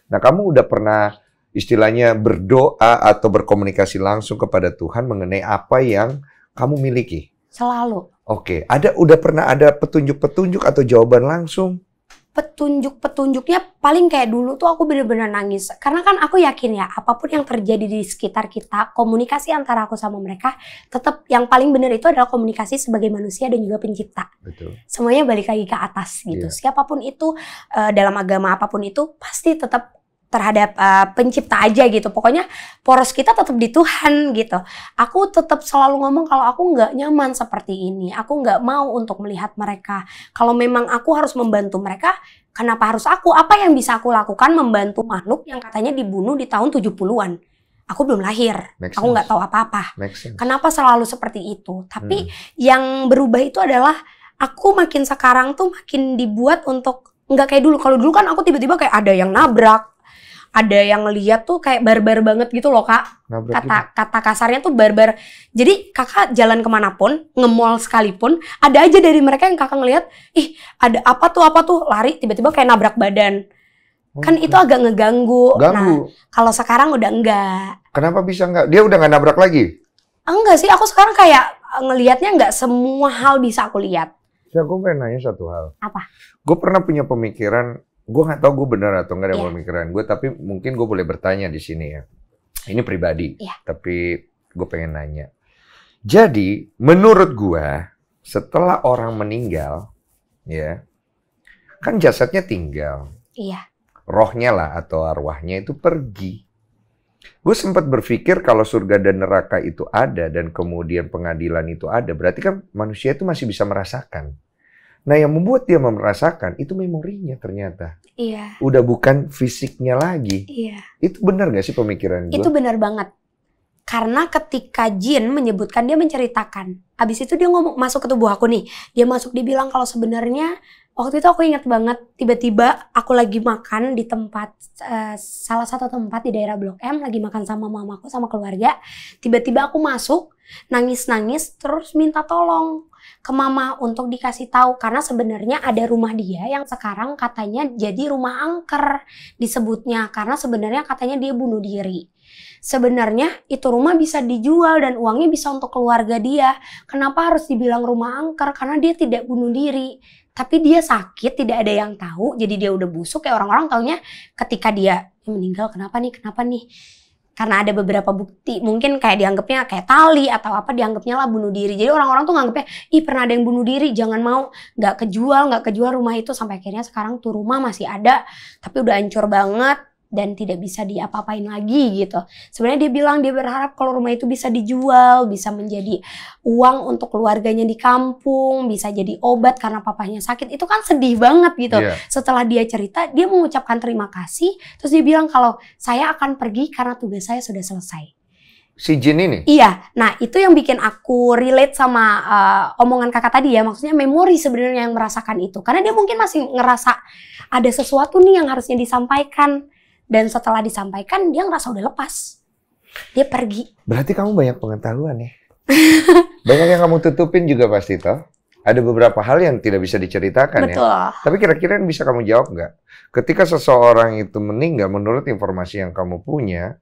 Speaker 3: Nah kamu udah pernah istilahnya berdoa atau berkomunikasi langsung kepada Tuhan mengenai apa yang kamu miliki? Selalu. Oke, okay. ada udah pernah ada petunjuk-petunjuk atau jawaban langsung?
Speaker 1: Petunjuk-petunjuknya paling kayak dulu tuh aku bener-bener nangis. Karena kan aku yakin ya, apapun yang terjadi di sekitar kita, komunikasi antara aku sama mereka, tetap yang paling bener itu adalah komunikasi sebagai manusia dan juga pencipta. Betul. Semuanya balik lagi ke atas gitu. Yeah. Siapapun itu, eh, dalam agama apapun itu, pasti tetap terhadap uh, pencipta aja gitu. Pokoknya poros kita tetap di Tuhan gitu. Aku tetap selalu ngomong kalau aku nggak nyaman seperti ini. Aku nggak mau untuk melihat mereka. Kalau memang aku harus membantu mereka, kenapa harus aku? Apa yang bisa aku lakukan membantu makhluk yang katanya dibunuh di tahun 70-an? Aku belum lahir. aku nggak tahu apa-apa. Kenapa selalu seperti itu? Tapi hmm. yang berubah itu adalah aku makin sekarang tuh makin dibuat untuk nggak kayak dulu. Kalau dulu kan aku tiba-tiba kayak ada yang nabrak, ada yang lihat tuh kayak barbar banget gitu loh kak kata gitu. kata kasarnya tuh barbar jadi kakak jalan kemanapun ngemol sekalipun ada aja dari mereka yang kakak ngelihat ih ada apa tuh apa tuh lari tiba-tiba kayak nabrak badan oh, kan itu nah. agak ngeganggu Ganggu. nah kalau sekarang udah enggak
Speaker 3: kenapa bisa enggak dia udah enggak nabrak lagi
Speaker 1: enggak sih aku sekarang kayak eh, ngelihatnya enggak semua hal bisa aku lihat
Speaker 3: Ya, gue pengen nanya satu hal. Apa? Gue pernah punya pemikiran gue nggak tahu gue benar atau nggak ada yeah. pemikiran gue tapi mungkin gue boleh bertanya di sini ya ini pribadi yeah. tapi gue pengen nanya jadi menurut gue setelah orang meninggal ya kan jasadnya tinggal yeah. rohnya lah atau arwahnya itu pergi gue sempat berpikir kalau surga dan neraka itu ada dan kemudian pengadilan itu ada berarti kan manusia itu masih bisa merasakan Nah, yang membuat dia merasakan itu memorinya ternyata. Iya. Udah bukan fisiknya lagi. Iya. Itu benar gak sih pemikiran gue? Itu
Speaker 1: benar banget. Karena ketika Jin menyebutkan dia menceritakan, abis itu dia ngomong masuk ke tubuh aku nih. Dia masuk dia bilang kalau sebenarnya waktu itu aku ingat banget tiba-tiba aku lagi makan di tempat uh, salah satu tempat di daerah Blok M lagi makan sama mamaku sama keluarga. Tiba-tiba aku masuk nangis-nangis terus minta tolong ke mama untuk dikasih tahu karena sebenarnya ada rumah dia yang sekarang katanya jadi rumah angker disebutnya karena sebenarnya katanya dia bunuh diri. Sebenarnya itu rumah bisa dijual dan uangnya bisa untuk keluarga dia. Kenapa harus dibilang rumah angker? Karena dia tidak bunuh diri tapi dia sakit tidak ada yang tahu jadi dia udah busuk kayak orang-orang taunya ketika dia ya, meninggal kenapa nih kenapa nih karena ada beberapa bukti mungkin kayak dianggapnya kayak tali atau apa dianggapnya lah bunuh diri jadi orang-orang tuh nganggapnya ih pernah ada yang bunuh diri jangan mau nggak kejual nggak kejual rumah itu sampai akhirnya sekarang tuh rumah masih ada tapi udah hancur banget dan tidak bisa diapa-apain lagi gitu. Sebenarnya dia bilang dia berharap kalau rumah itu bisa dijual, bisa menjadi uang untuk keluarganya di kampung, bisa jadi obat karena papahnya sakit. Itu kan sedih banget gitu. Yeah. Setelah dia cerita, dia mengucapkan terima kasih, terus dia bilang kalau saya akan pergi karena tugas saya sudah selesai
Speaker 3: si Jin ini?
Speaker 1: Iya. Nah, itu yang bikin aku relate sama uh, omongan kakak tadi ya. Maksudnya memori sebenarnya yang merasakan itu. Karena dia mungkin masih ngerasa ada sesuatu nih yang harusnya disampaikan dan setelah disampaikan dia ngerasa udah lepas dia pergi
Speaker 3: berarti kamu banyak pengetahuan ya banyak yang kamu tutupin juga pasti toh ada beberapa hal yang tidak bisa diceritakan ya. Betul. ya. Tapi kira-kira yang bisa kamu jawab nggak? Ketika seseorang itu meninggal menurut informasi yang kamu punya,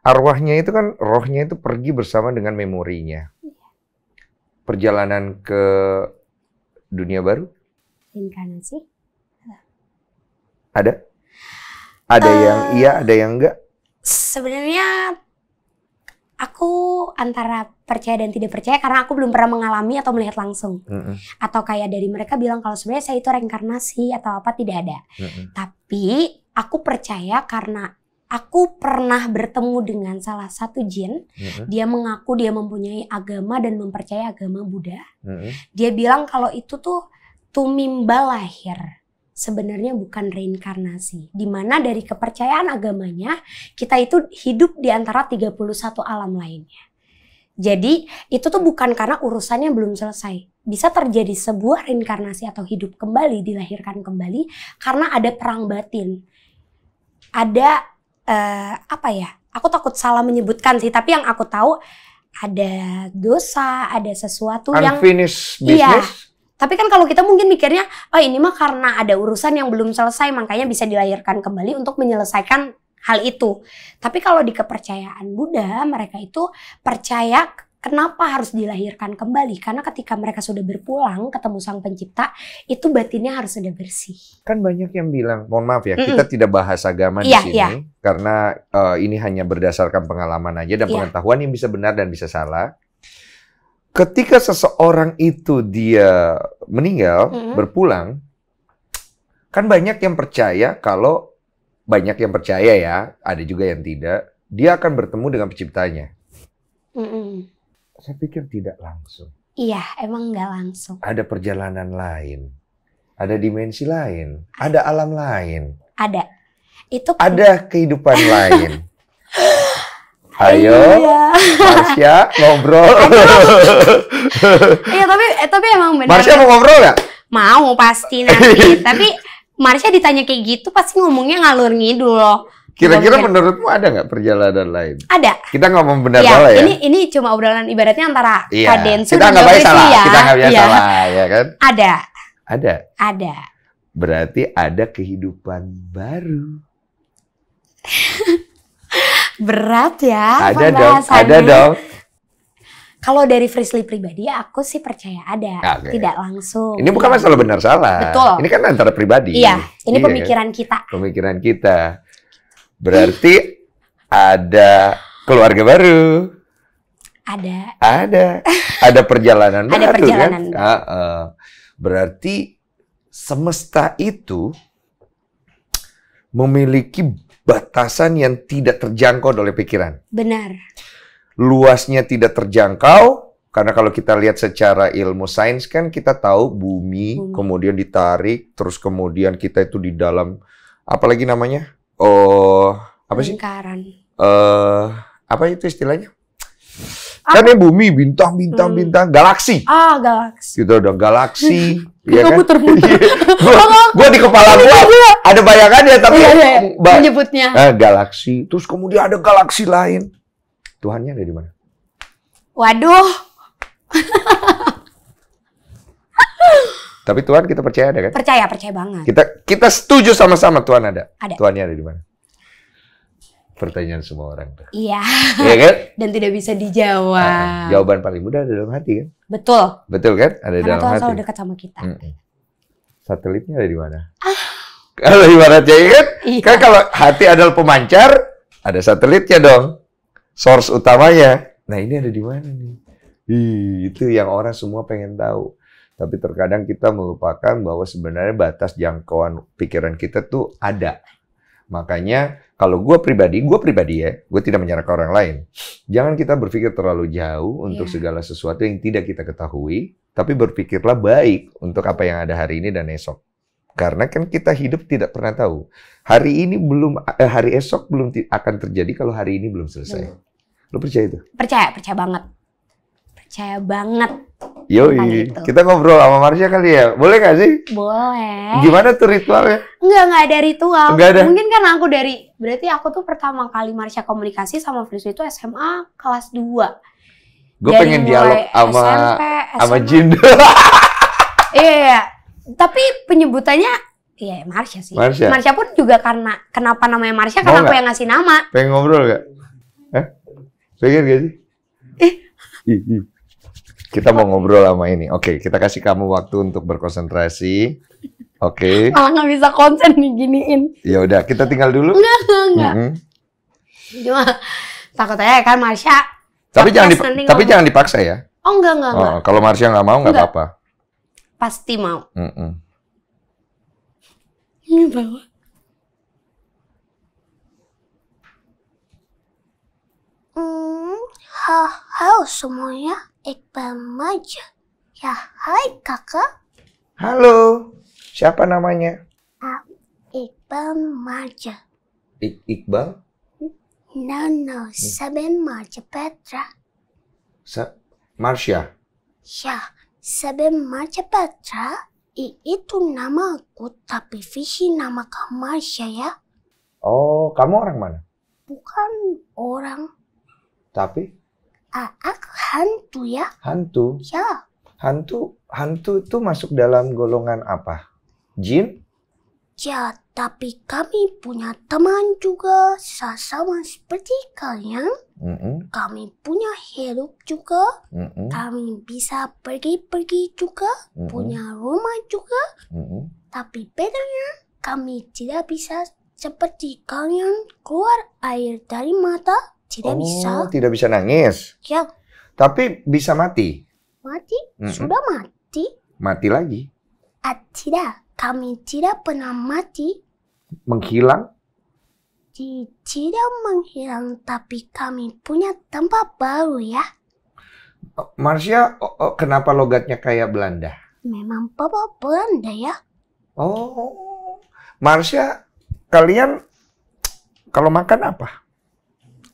Speaker 3: arwahnya itu kan rohnya itu pergi bersama dengan memorinya. Perjalanan ke dunia baru?
Speaker 2: Inkarnasi.
Speaker 3: Ada? Ada uh, yang iya, ada yang enggak?
Speaker 1: Sebenarnya aku antara percaya dan tidak percaya karena aku belum pernah mengalami atau melihat langsung. Mm -hmm. Atau kayak dari mereka bilang kalau sebenarnya saya itu reinkarnasi atau apa tidak ada. Mm -hmm. Tapi aku percaya karena aku pernah bertemu dengan salah satu jin. Mm-hmm. Dia mengaku dia mempunyai agama dan mempercayai agama Buddha. Mm-hmm. Dia bilang kalau itu tuh tumimba lahir sebenarnya bukan reinkarnasi. Dimana dari kepercayaan agamanya kita itu hidup di antara 31 alam lainnya. Jadi itu tuh bukan karena urusannya belum selesai. Bisa terjadi sebuah reinkarnasi atau hidup kembali, dilahirkan kembali karena ada perang batin. Ada uh, apa ya? Aku takut salah menyebutkan sih, tapi yang aku tahu ada dosa, ada sesuatu Unfinished yang business. Iya, tapi kan kalau kita mungkin mikirnya, oh ini mah karena ada urusan yang belum selesai, makanya bisa dilahirkan kembali untuk menyelesaikan hal itu. Tapi kalau di kepercayaan Buddha, mereka itu percaya kenapa harus dilahirkan kembali? Karena ketika mereka sudah berpulang ketemu sang pencipta, itu batinnya harus sudah bersih. Kan
Speaker 3: banyak yang bilang, mohon maaf ya, mm -mm. kita tidak bahas agama yeah, di iya, sini yeah. karena uh, ini hanya berdasarkan pengalaman aja dan yeah. pengetahuan yang bisa benar dan bisa salah ketika seseorang itu dia meninggal, mm-hmm. berpulang, kan banyak yang percaya kalau banyak yang percaya ya, ada juga yang tidak, dia akan bertemu dengan penciptanya. Mm-mm. Saya pikir tidak langsung.
Speaker 2: Iya, emang nggak langsung.
Speaker 3: Ada perjalanan lain, ada dimensi lain, ada, ada alam lain. Ada. Itu ada kehidupan lain. Ayo, iya. Marsha ngobrol. Eh,
Speaker 1: iya tapi eh, tapi emang benar. Marsha mau ngobrol nggak? Mau pasti nanti. tapi Marsha ditanya kayak gitu pasti ngomongnya ngalur ngidul loh.
Speaker 3: Kira-kira menurutmu ada nggak perjalanan lain? Ada. Kita nggak mau benar ya, ya. Ini
Speaker 1: ini cuma obrolan ibaratnya antara iya. Kadensu kita dan nggak biasa salah. Ya. Kita nggak biasa salah
Speaker 3: iya. ya kan? Ada. Ada. Ada. Berarti ada kehidupan baru.
Speaker 1: Berat ya Ada dong, ada dong. Kalau dari Frisly pribadi, aku sih percaya ada, okay. tidak langsung. Ini bukan masalah benar
Speaker 3: salah. Betul. Ini kan antara pribadi. Iya, ini iya. Kan? pemikiran kita. Pemikiran kita. Berarti ada keluarga baru. Ada. Ada. Ada perjalanan baru. Ada kan? perjalanan. Kan? Uh, uh. Berarti semesta itu memiliki batasan yang tidak terjangkau oleh pikiran. Benar. Luasnya tidak terjangkau karena kalau kita lihat secara ilmu sains kan kita tahu bumi, bumi. kemudian ditarik terus kemudian kita itu di dalam apalagi namanya? Oh, apa sih? Lingkaran. Eh, uh, apa itu istilahnya? Kan ini bumi bintang bintang hmm. bintang galaksi. Ah galaksi. Gitu dong galaksi. Iya kan? Muter-muter. Iya. gue di kepala gue ada bayangannya tapi iya, iya. iya. menyebutnya. Eh, galaksi. Terus kemudian ada galaksi lain. Tuhannya ada di mana? Waduh. tapi Tuhan kita percaya ada kan? Percaya,
Speaker 1: percaya banget. Kita
Speaker 3: kita setuju sama-sama Tuhan ada. ada. Tuhannya ada di mana? pertanyaan semua orang tuh.
Speaker 1: Iya. Iya kan? Dan tidak bisa dijawab. Nah, jawaban
Speaker 3: paling mudah ada dalam hati kan? Betul. Betul kan? Ada Karena dalam Tuhan hati. selalu dekat sama kita. Mm -mm. Satelitnya ada di mana? Ah. Kalau ibaratnya iya kan? Iya. Kan kalau hati adalah pemancar, ada satelitnya dong. Source utamanya. Nah ini ada di mana nih? Hih, itu yang orang semua pengen tahu. Tapi terkadang kita melupakan bahwa sebenarnya batas jangkauan pikiran kita tuh ada. Makanya kalau gue pribadi, gue pribadi ya, gue tidak menyarankan orang lain. Jangan kita berpikir terlalu jauh untuk yeah. segala sesuatu yang tidak kita ketahui, tapi berpikirlah baik untuk apa yang ada hari ini dan esok. Karena kan kita hidup tidak pernah tahu. Hari ini belum, eh, hari esok belum akan terjadi kalau hari ini belum selesai. Hmm. Lo percaya itu?
Speaker 1: Percaya, percaya banget. Percaya banget.
Speaker 3: Yo, nah, gitu. kita ngobrol sama Marsha kali ya. Boleh gak sih?
Speaker 1: Boleh.
Speaker 3: Gimana tuh ritualnya?
Speaker 1: Enggak, enggak ada ritual. Enggak ada. Mungkin karena aku dari berarti aku tuh pertama kali Marsha komunikasi sama Frisu itu SMA kelas 2.
Speaker 3: Gue pengen dialog sama SMP, sama Jin.
Speaker 1: Iya, iya. Tapi penyebutannya Iya, Marsha sih. Marsha. Marsha pun juga karena kenapa namanya Marsha karena aku yang ngasih nama.
Speaker 3: Pengen ngobrol gak? Eh? Pengen gak sih? Eh. Kita mau ngobrol sama ini. Oke, okay, kita kasih kamu waktu untuk berkonsentrasi. Oke. Okay. Malah
Speaker 1: nggak bisa konsen nih giniin.
Speaker 3: Ya udah, kita tinggal dulu. Enggak, enggak. Mm -hmm.
Speaker 1: Cuma takut aja kan Marsha.
Speaker 3: Tapi jangan dip tapi jangan dipaksa ya.
Speaker 1: Oh enggak enggak. enggak.
Speaker 3: Oh, kalau Marsha nggak mau nggak apa-apa.
Speaker 1: Pasti mau.
Speaker 3: Mm -mm.
Speaker 2: Ini bawa. Hmm, ha, halo semuanya. Iqbal Maju. Ya, hai kakak.
Speaker 3: Halo, siapa namanya?
Speaker 2: Ah, Iqbal Maja.
Speaker 3: Ik Iqbal?
Speaker 2: No, no, Saben Maja Petra.
Speaker 3: Sa Marsha?
Speaker 2: Ya, Saben Maja Petra. I itu nama aku, tapi visi nama kamu Marsha ya.
Speaker 3: Oh, kamu orang mana?
Speaker 2: Bukan orang. Tapi? Ah, hantu ya. Hantu? Ya.
Speaker 3: Hantu, hantu itu masuk dalam golongan apa? Jin?
Speaker 2: Ya, tapi kami punya teman juga sama seperti kalian. Ya. Mm -mm. Kami punya hidup juga. Mm -mm. Kami bisa pergi-pergi juga. Mm -mm. Punya rumah juga. Mm -mm. Tapi bedanya kami tidak bisa seperti kalian keluar air dari mata tidak oh, bisa. Tidak
Speaker 3: bisa nangis. Ya. Tapi bisa mati. Mati? Mm -mm. Sudah mati. Mati lagi.
Speaker 2: Ah, tidak, kami tidak pernah mati.
Speaker 3: Menghilang?
Speaker 2: tidak menghilang, tapi kami punya tempat baru ya.
Speaker 3: Oh, Marsha, oh, oh, kenapa logatnya kayak Belanda?
Speaker 2: Memang papa Belanda ya. Oh,
Speaker 3: Marsha, kalian kalau makan apa?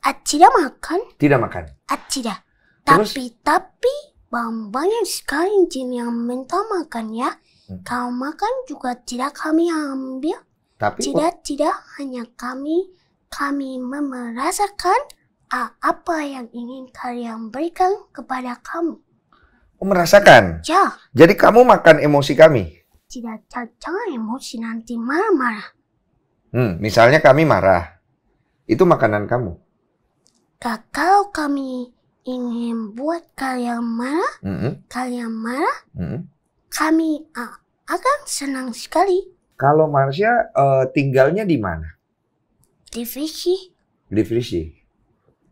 Speaker 2: Acida makan? Tidak makan. Acida. Terus? Tapi tapi Bambang yang sekarang jin yang minta makan ya. Hmm. Kau makan juga tidak kami ambil. Tapi tidak kok... tidak hanya kami kami merasakan apa yang ingin kalian berikan kepada kamu
Speaker 3: Oh, merasakan? Ya. Jadi kamu makan emosi kami?
Speaker 2: Tidak, jangan emosi nanti marah-marah.
Speaker 3: Hmm, misalnya kami marah. Itu makanan kamu?
Speaker 2: Kalau kami ingin buat kalian marah, mm -hmm. kalian marah, mm -hmm. kami akan senang sekali.
Speaker 3: Kalau Marsha uh, tinggalnya di mana?
Speaker 2: Di Visi. Di Visi.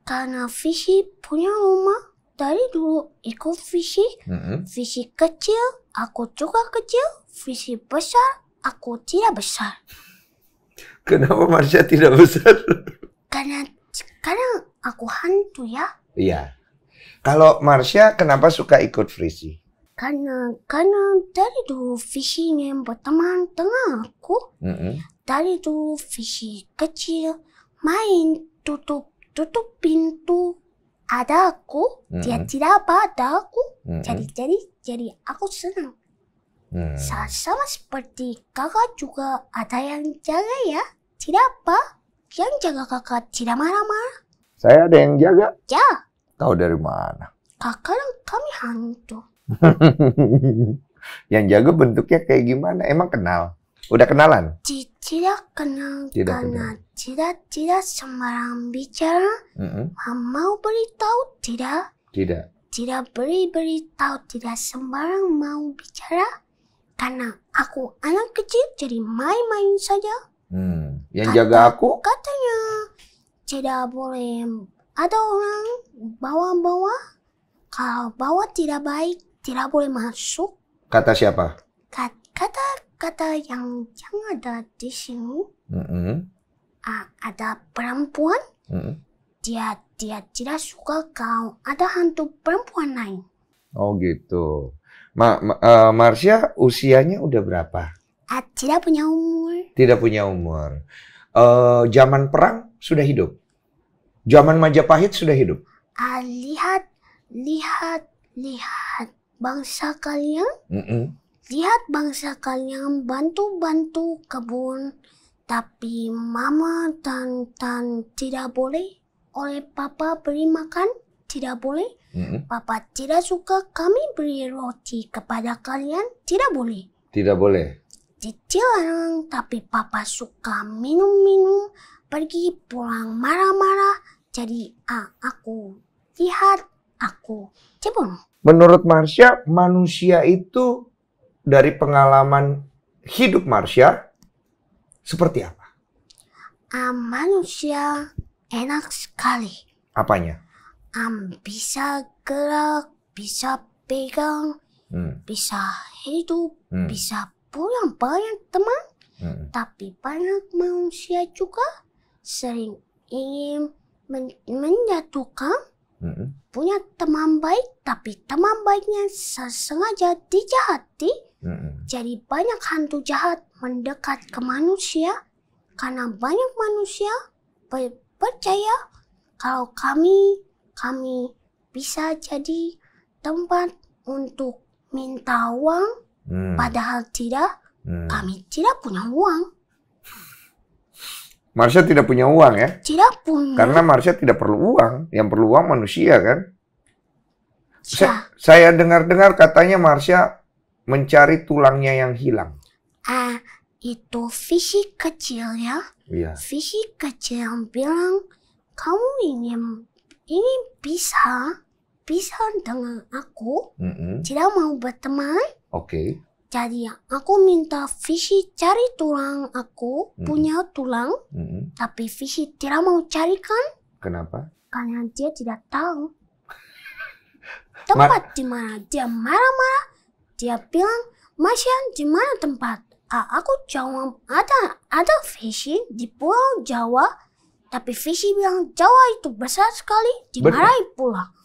Speaker 2: Karena Visi punya rumah dari dulu ikut visi, mm-hmm. visi kecil, aku juga kecil, visi besar, aku tidak besar.
Speaker 3: Kenapa Marsha tidak besar?
Speaker 2: Karena karena aku hantu ya.
Speaker 3: Iya. Kalau Marsha kenapa suka ikut Frisi?
Speaker 2: Karena karena dari dulu Frisi yang berteman dengan aku. Mm -hmm. Dari dulu Frisi kecil main tutup tutup pintu ada aku mm -hmm. dia tidak apa ada aku mm -hmm. jadi jadi jadi aku senang hmm. sama seperti kakak juga ada yang jaga ya tidak apa yang jaga kakak tidak marah-marah.
Speaker 3: Saya ada yang jaga. Ya. Tahu dari mana?
Speaker 2: Kakak kami hantu.
Speaker 3: yang jaga bentuknya kayak gimana? Emang kenal? Udah kenalan?
Speaker 2: Tidak kenal tidak karena kenal. tidak tidak sembarang bicara. Mm -hmm. Mau beritahu tidak? Tidak. Tidak beri beritahu tidak sembarang mau bicara karena aku anak kecil jadi main-main saja.
Speaker 3: Hmm. Yang Kata, jaga aku?
Speaker 2: Katanya tidak boleh ada orang bawa-bawa. Kalau bawa tidak baik, tidak boleh masuk.
Speaker 3: Kata siapa?
Speaker 2: Kata kata, yang yang ada di sini. Mm -hmm. ada perempuan. Mm -hmm. Dia dia tidak suka kau ada hantu perempuan lain.
Speaker 3: Oh gitu. Ma, ma uh, Marsha usianya udah berapa?
Speaker 2: Ah, tidak punya umur.
Speaker 3: Tidak punya umur. Uh, zaman perang sudah hidup. Zaman Majapahit sudah hidup.
Speaker 2: Uh, lihat, lihat, lihat bangsa kalian. Mm -mm. Lihat bangsa kalian bantu-bantu kebun. Tapi mama dan tan tidak boleh oleh papa beri makan. Tidak boleh. Mm -mm. Papa tidak suka kami beri roti kepada kalian. Tidak boleh.
Speaker 3: Tidak boleh
Speaker 2: kecil dilarang, tapi papa suka minum-minum, pergi pulang marah-marah. Jadi ah, aku lihat aku cebong.
Speaker 3: Menurut Marsha, manusia itu dari pengalaman hidup Marsha seperti apa?
Speaker 2: Uh, manusia enak sekali. Apanya? Um, bisa gerak, bisa pegang, hmm. bisa hidup, hmm. bisa pulang banyak teman, hmm. tapi banyak manusia juga sering ingin men menjatuhkan hmm. punya teman baik, tapi teman baiknya sengaja dijahati. Hmm. Jadi banyak hantu jahat mendekat ke manusia karena banyak manusia percaya kalau kami kami bisa jadi tempat untuk minta uang Hmm. Padahal tidak, hmm. kami tidak punya uang.
Speaker 3: Marsha tidak punya uang ya? Tidak punya. Karena Marsha tidak perlu uang. Yang perlu uang manusia kan? Ya. Saya, saya dengar-dengar katanya Marsha mencari tulangnya yang hilang.
Speaker 2: Ah, uh, itu fisik kecil ya. Iya. Visi kecil yang bilang kamu ingin ingin bisa bisa dengan aku, mm -hmm. tidak mau berteman, Oke. Okay. Jadi aku minta Visi cari tulang aku hmm. punya tulang, hmm. tapi Visi tidak mau carikan. Kenapa? Karena dia tidak tahu
Speaker 3: tempat
Speaker 2: di mana dia marah-marah. Dia bilang, Masyan, di mana tempat? Ah, aku jawab ada ada Visi di Pulau Jawa, tapi Visi bilang Jawa itu besar sekali, dimarahi pula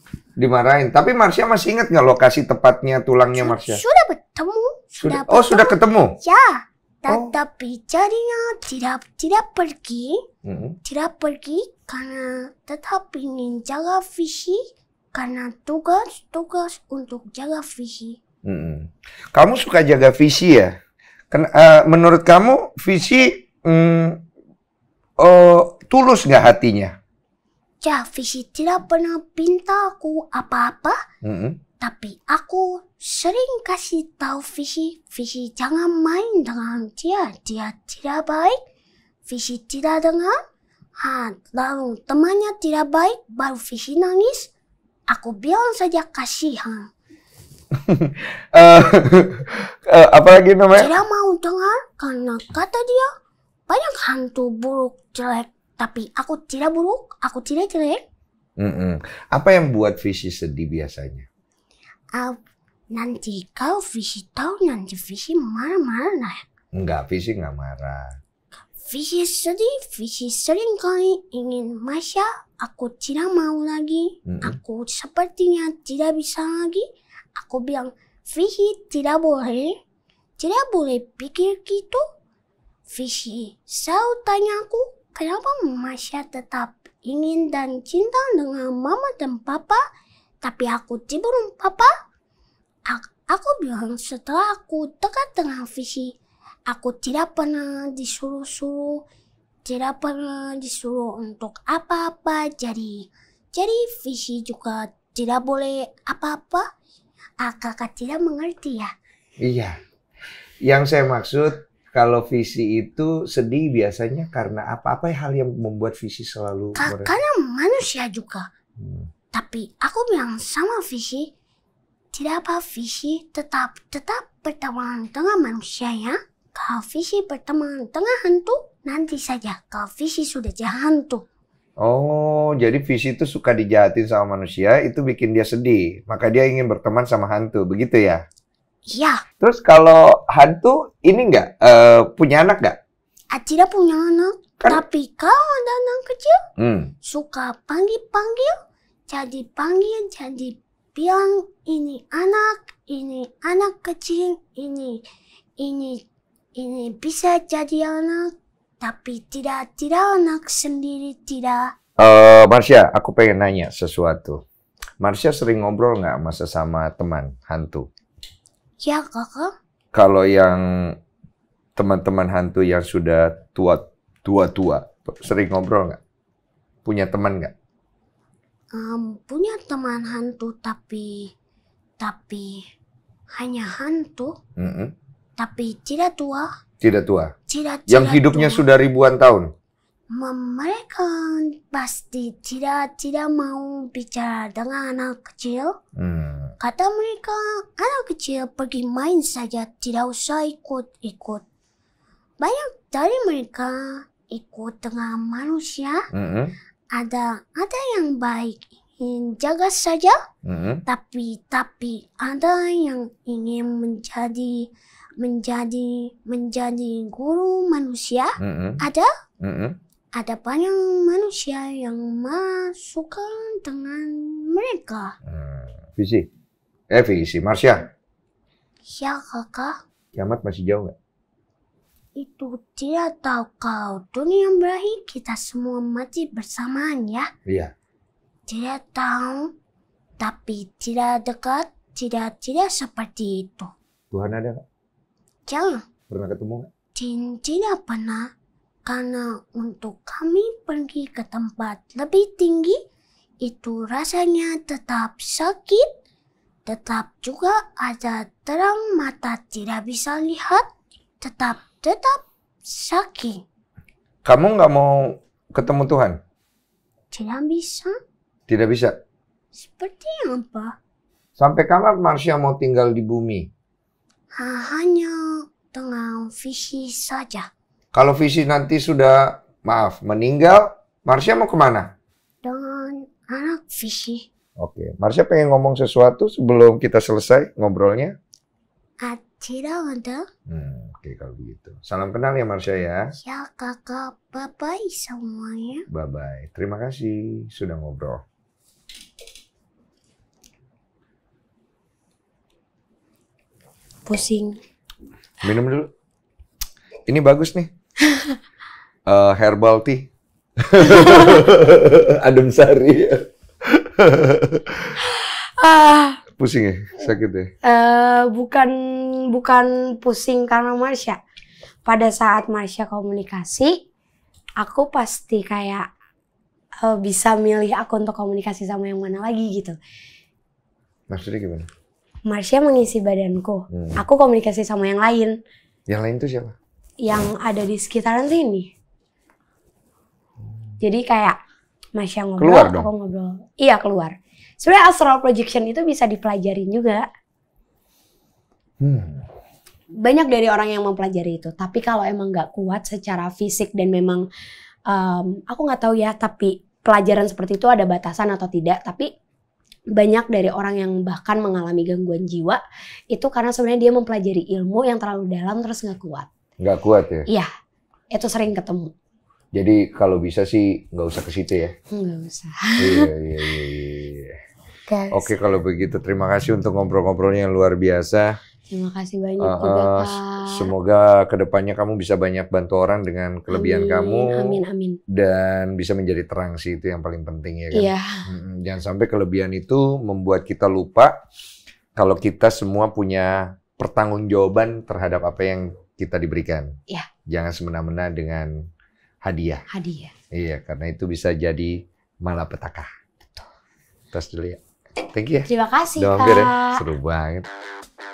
Speaker 3: dimarahin. Tapi Marsha masih ingat nggak lokasi tepatnya tulangnya Marsha? Sudah
Speaker 2: bertemu. Sudah, sudah Oh, sudah ketemu? Ya. Tetapi oh. tidak tidak pergi, mm-hmm. tidak pergi karena tetap ingin jaga visi karena tugas-tugas untuk jaga visi.
Speaker 3: Mm-hmm. Kamu suka jaga visi ya? Ken uh, menurut kamu visi mm, uh, tulus nggak hatinya?
Speaker 2: Javis ya, tidak pernah pinta aku apa-apa. Mm -hmm. Tapi aku sering kasih tahu Visi, Visi jangan main dengan dia, dia tidak baik. Visi tidak dengar. Ha, lalu temannya tidak baik, baru Visi nangis. Aku bilang saja kasihan.
Speaker 3: uh, apa lagi namanya? Tidak
Speaker 2: mau dengar karena kata dia banyak hantu buruk jelek tapi aku tidak buruk, aku tidak jelek.
Speaker 3: Mm-mm. Apa yang buat Visi sedih biasanya?
Speaker 2: Uh, nanti kau Visi tahu nanti Visi marah-marah.
Speaker 3: Enggak, Visi nggak marah.
Speaker 2: Visi sedih, Visi sering kali ingin Masya, aku tidak mau lagi. Mm-mm. Aku sepertinya tidak bisa lagi. Aku bilang, Visi tidak boleh. Tidak boleh pikir gitu. Visi selalu tanya aku, Kenapa Masya tetap ingin dan cinta dengan mama dan papa, tapi aku cemburu papa? Aku bilang setelah aku dekat dengan visi, aku tidak pernah disuruh-suruh, tidak pernah disuruh untuk apa-apa. Jadi, jadi visi juga tidak boleh apa-apa. Ah, kakak tidak mengerti ya?
Speaker 3: Iya. Yang saya maksud kalau visi itu sedih biasanya karena apa? Apa ya hal yang membuat visi selalu? karena
Speaker 2: manusia juga. Hmm. Tapi aku bilang sama visi, tidak apa visi tetap tetap berteman dengan manusia ya. Kalau visi berteman dengan hantu, nanti saja. Kalau visi sudah jahat hantu.
Speaker 3: Oh, jadi visi itu suka dijahatin sama manusia, itu bikin dia sedih. Maka dia ingin berteman sama hantu, begitu ya? Iya. Terus kalau hantu ini nggak uh, punya anak nggak?
Speaker 2: Ah, tidak punya anak. Kan? Tapi kalau ada anak kecil hmm. suka panggil-panggil, jadi panggil, jadi bilang ini anak, ini anak kecil, ini ini ini bisa jadi anak, tapi tidak tidak anak sendiri tidak.
Speaker 3: Uh, Marsha, aku pengen nanya sesuatu. Marsha sering ngobrol nggak masa sama teman hantu?
Speaker 2: Ya, kakak.
Speaker 3: Kalau yang teman-teman hantu yang sudah tua tua-tua sering ngobrol nggak? Punya teman nggak?
Speaker 2: Um, punya teman hantu tapi tapi hanya hantu. Mm -hmm. Tapi tidak tua. Tidak tua. Tidak. Yang hidupnya tua.
Speaker 3: sudah ribuan tahun.
Speaker 2: Mereka pasti tidak tidak mau bicara dengan anak kecil. Hmm. Kata mereka, anak kecil pergi main saja tidak usah ikut-ikut. Banyak dari mereka ikut dengan manusia. Mm -hmm. Ada ada yang baik ingin jaga saja, mm -hmm. tapi tapi ada yang ingin menjadi menjadi menjadi guru manusia. Mm -hmm. Ada mm -hmm. ada banyak manusia yang masuk dengan mereka. Hmm.
Speaker 3: Evi Evisi, Marsha.
Speaker 2: Ya kakak.
Speaker 3: Kiamat masih jauh nggak?
Speaker 2: Itu tidak tahu kau dunia berakhir kita semua mati bersamaan ya. Iya. Tidak tahu, tapi tidak dekat, tidak tidak seperti itu. Tuhan ada nggak? Jangan.
Speaker 3: Pernah ketemu nggak?
Speaker 2: Tidak pernah karena untuk kami pergi ke tempat lebih tinggi itu rasanya tetap sakit tetap juga ada terang mata tidak bisa lihat, tetap tetap sakit.
Speaker 3: Kamu nggak mau ketemu Tuhan?
Speaker 2: Tidak bisa. Tidak bisa. Seperti apa?
Speaker 3: Sampai kapan Marsha mau tinggal di bumi?
Speaker 2: Hanya dengan visi saja.
Speaker 3: Kalau visi nanti sudah, maaf, meninggal, Marsha mau kemana?
Speaker 2: Dengan anak visi.
Speaker 3: Oke, Marsha pengen ngomong sesuatu sebelum kita selesai ngobrolnya?
Speaker 2: Tidak, ada. Hmm, oke
Speaker 3: okay, kalau begitu. Salam kenal ya Marsha ya.
Speaker 2: Ya kakak, bye-bye semuanya.
Speaker 3: Bye-bye. Terima kasih sudah ngobrol. Pusing. Minum dulu. Ini bagus nih. uh, herbal tea. Adem sari. ah. Pusing ya, sakit ya?
Speaker 1: Uh, bukan bukan pusing karena Marsha. Pada saat Marsha komunikasi, aku pasti kayak uh, bisa milih aku untuk komunikasi sama yang mana lagi gitu. Maksudnya gimana? Marsha mengisi badanku. Hmm. Aku komunikasi sama yang lain.
Speaker 3: Yang lain itu siapa?
Speaker 1: Yang ada di sekitaran sini. Jadi kayak Masya ngobrol, keluar dong. aku ngobrol. Iya keluar. Sebenarnya astral projection itu bisa dipelajarin juga. Hmm. Banyak dari orang yang mempelajari itu. Tapi kalau emang nggak kuat secara fisik dan memang um, aku nggak tahu ya. Tapi pelajaran seperti itu ada batasan atau tidak. Tapi banyak dari orang yang bahkan mengalami gangguan jiwa itu karena sebenarnya dia mempelajari ilmu yang terlalu dalam terus nggak kuat.
Speaker 3: Nggak kuat ya?
Speaker 1: Iya, itu sering ketemu.
Speaker 3: Jadi kalau bisa sih nggak usah ke situ ya.
Speaker 1: Nggak usah. Iya iya iya. iya.
Speaker 3: iya. Oke kalau begitu terima kasih untuk ngobrol-ngobrolnya yang luar biasa.
Speaker 2: Terima kasih banyak uh, juga Pak.
Speaker 3: Semoga kedepannya kamu bisa banyak bantu orang dengan kelebihan amin, kamu. Amin amin. Dan bisa menjadi terang sih itu yang paling penting ya kan. Iya. jangan sampai kelebihan itu membuat kita lupa kalau kita semua punya pertanggungjawaban terhadap apa yang kita diberikan. Iya. Jangan semena-mena dengan hadiah. Hadiah. Iya, karena itu bisa jadi malapetaka. Betul. Terus dulu ya. Thank you ya. Terima kasih, Udah Kak. Hampir, ya. Seru banget.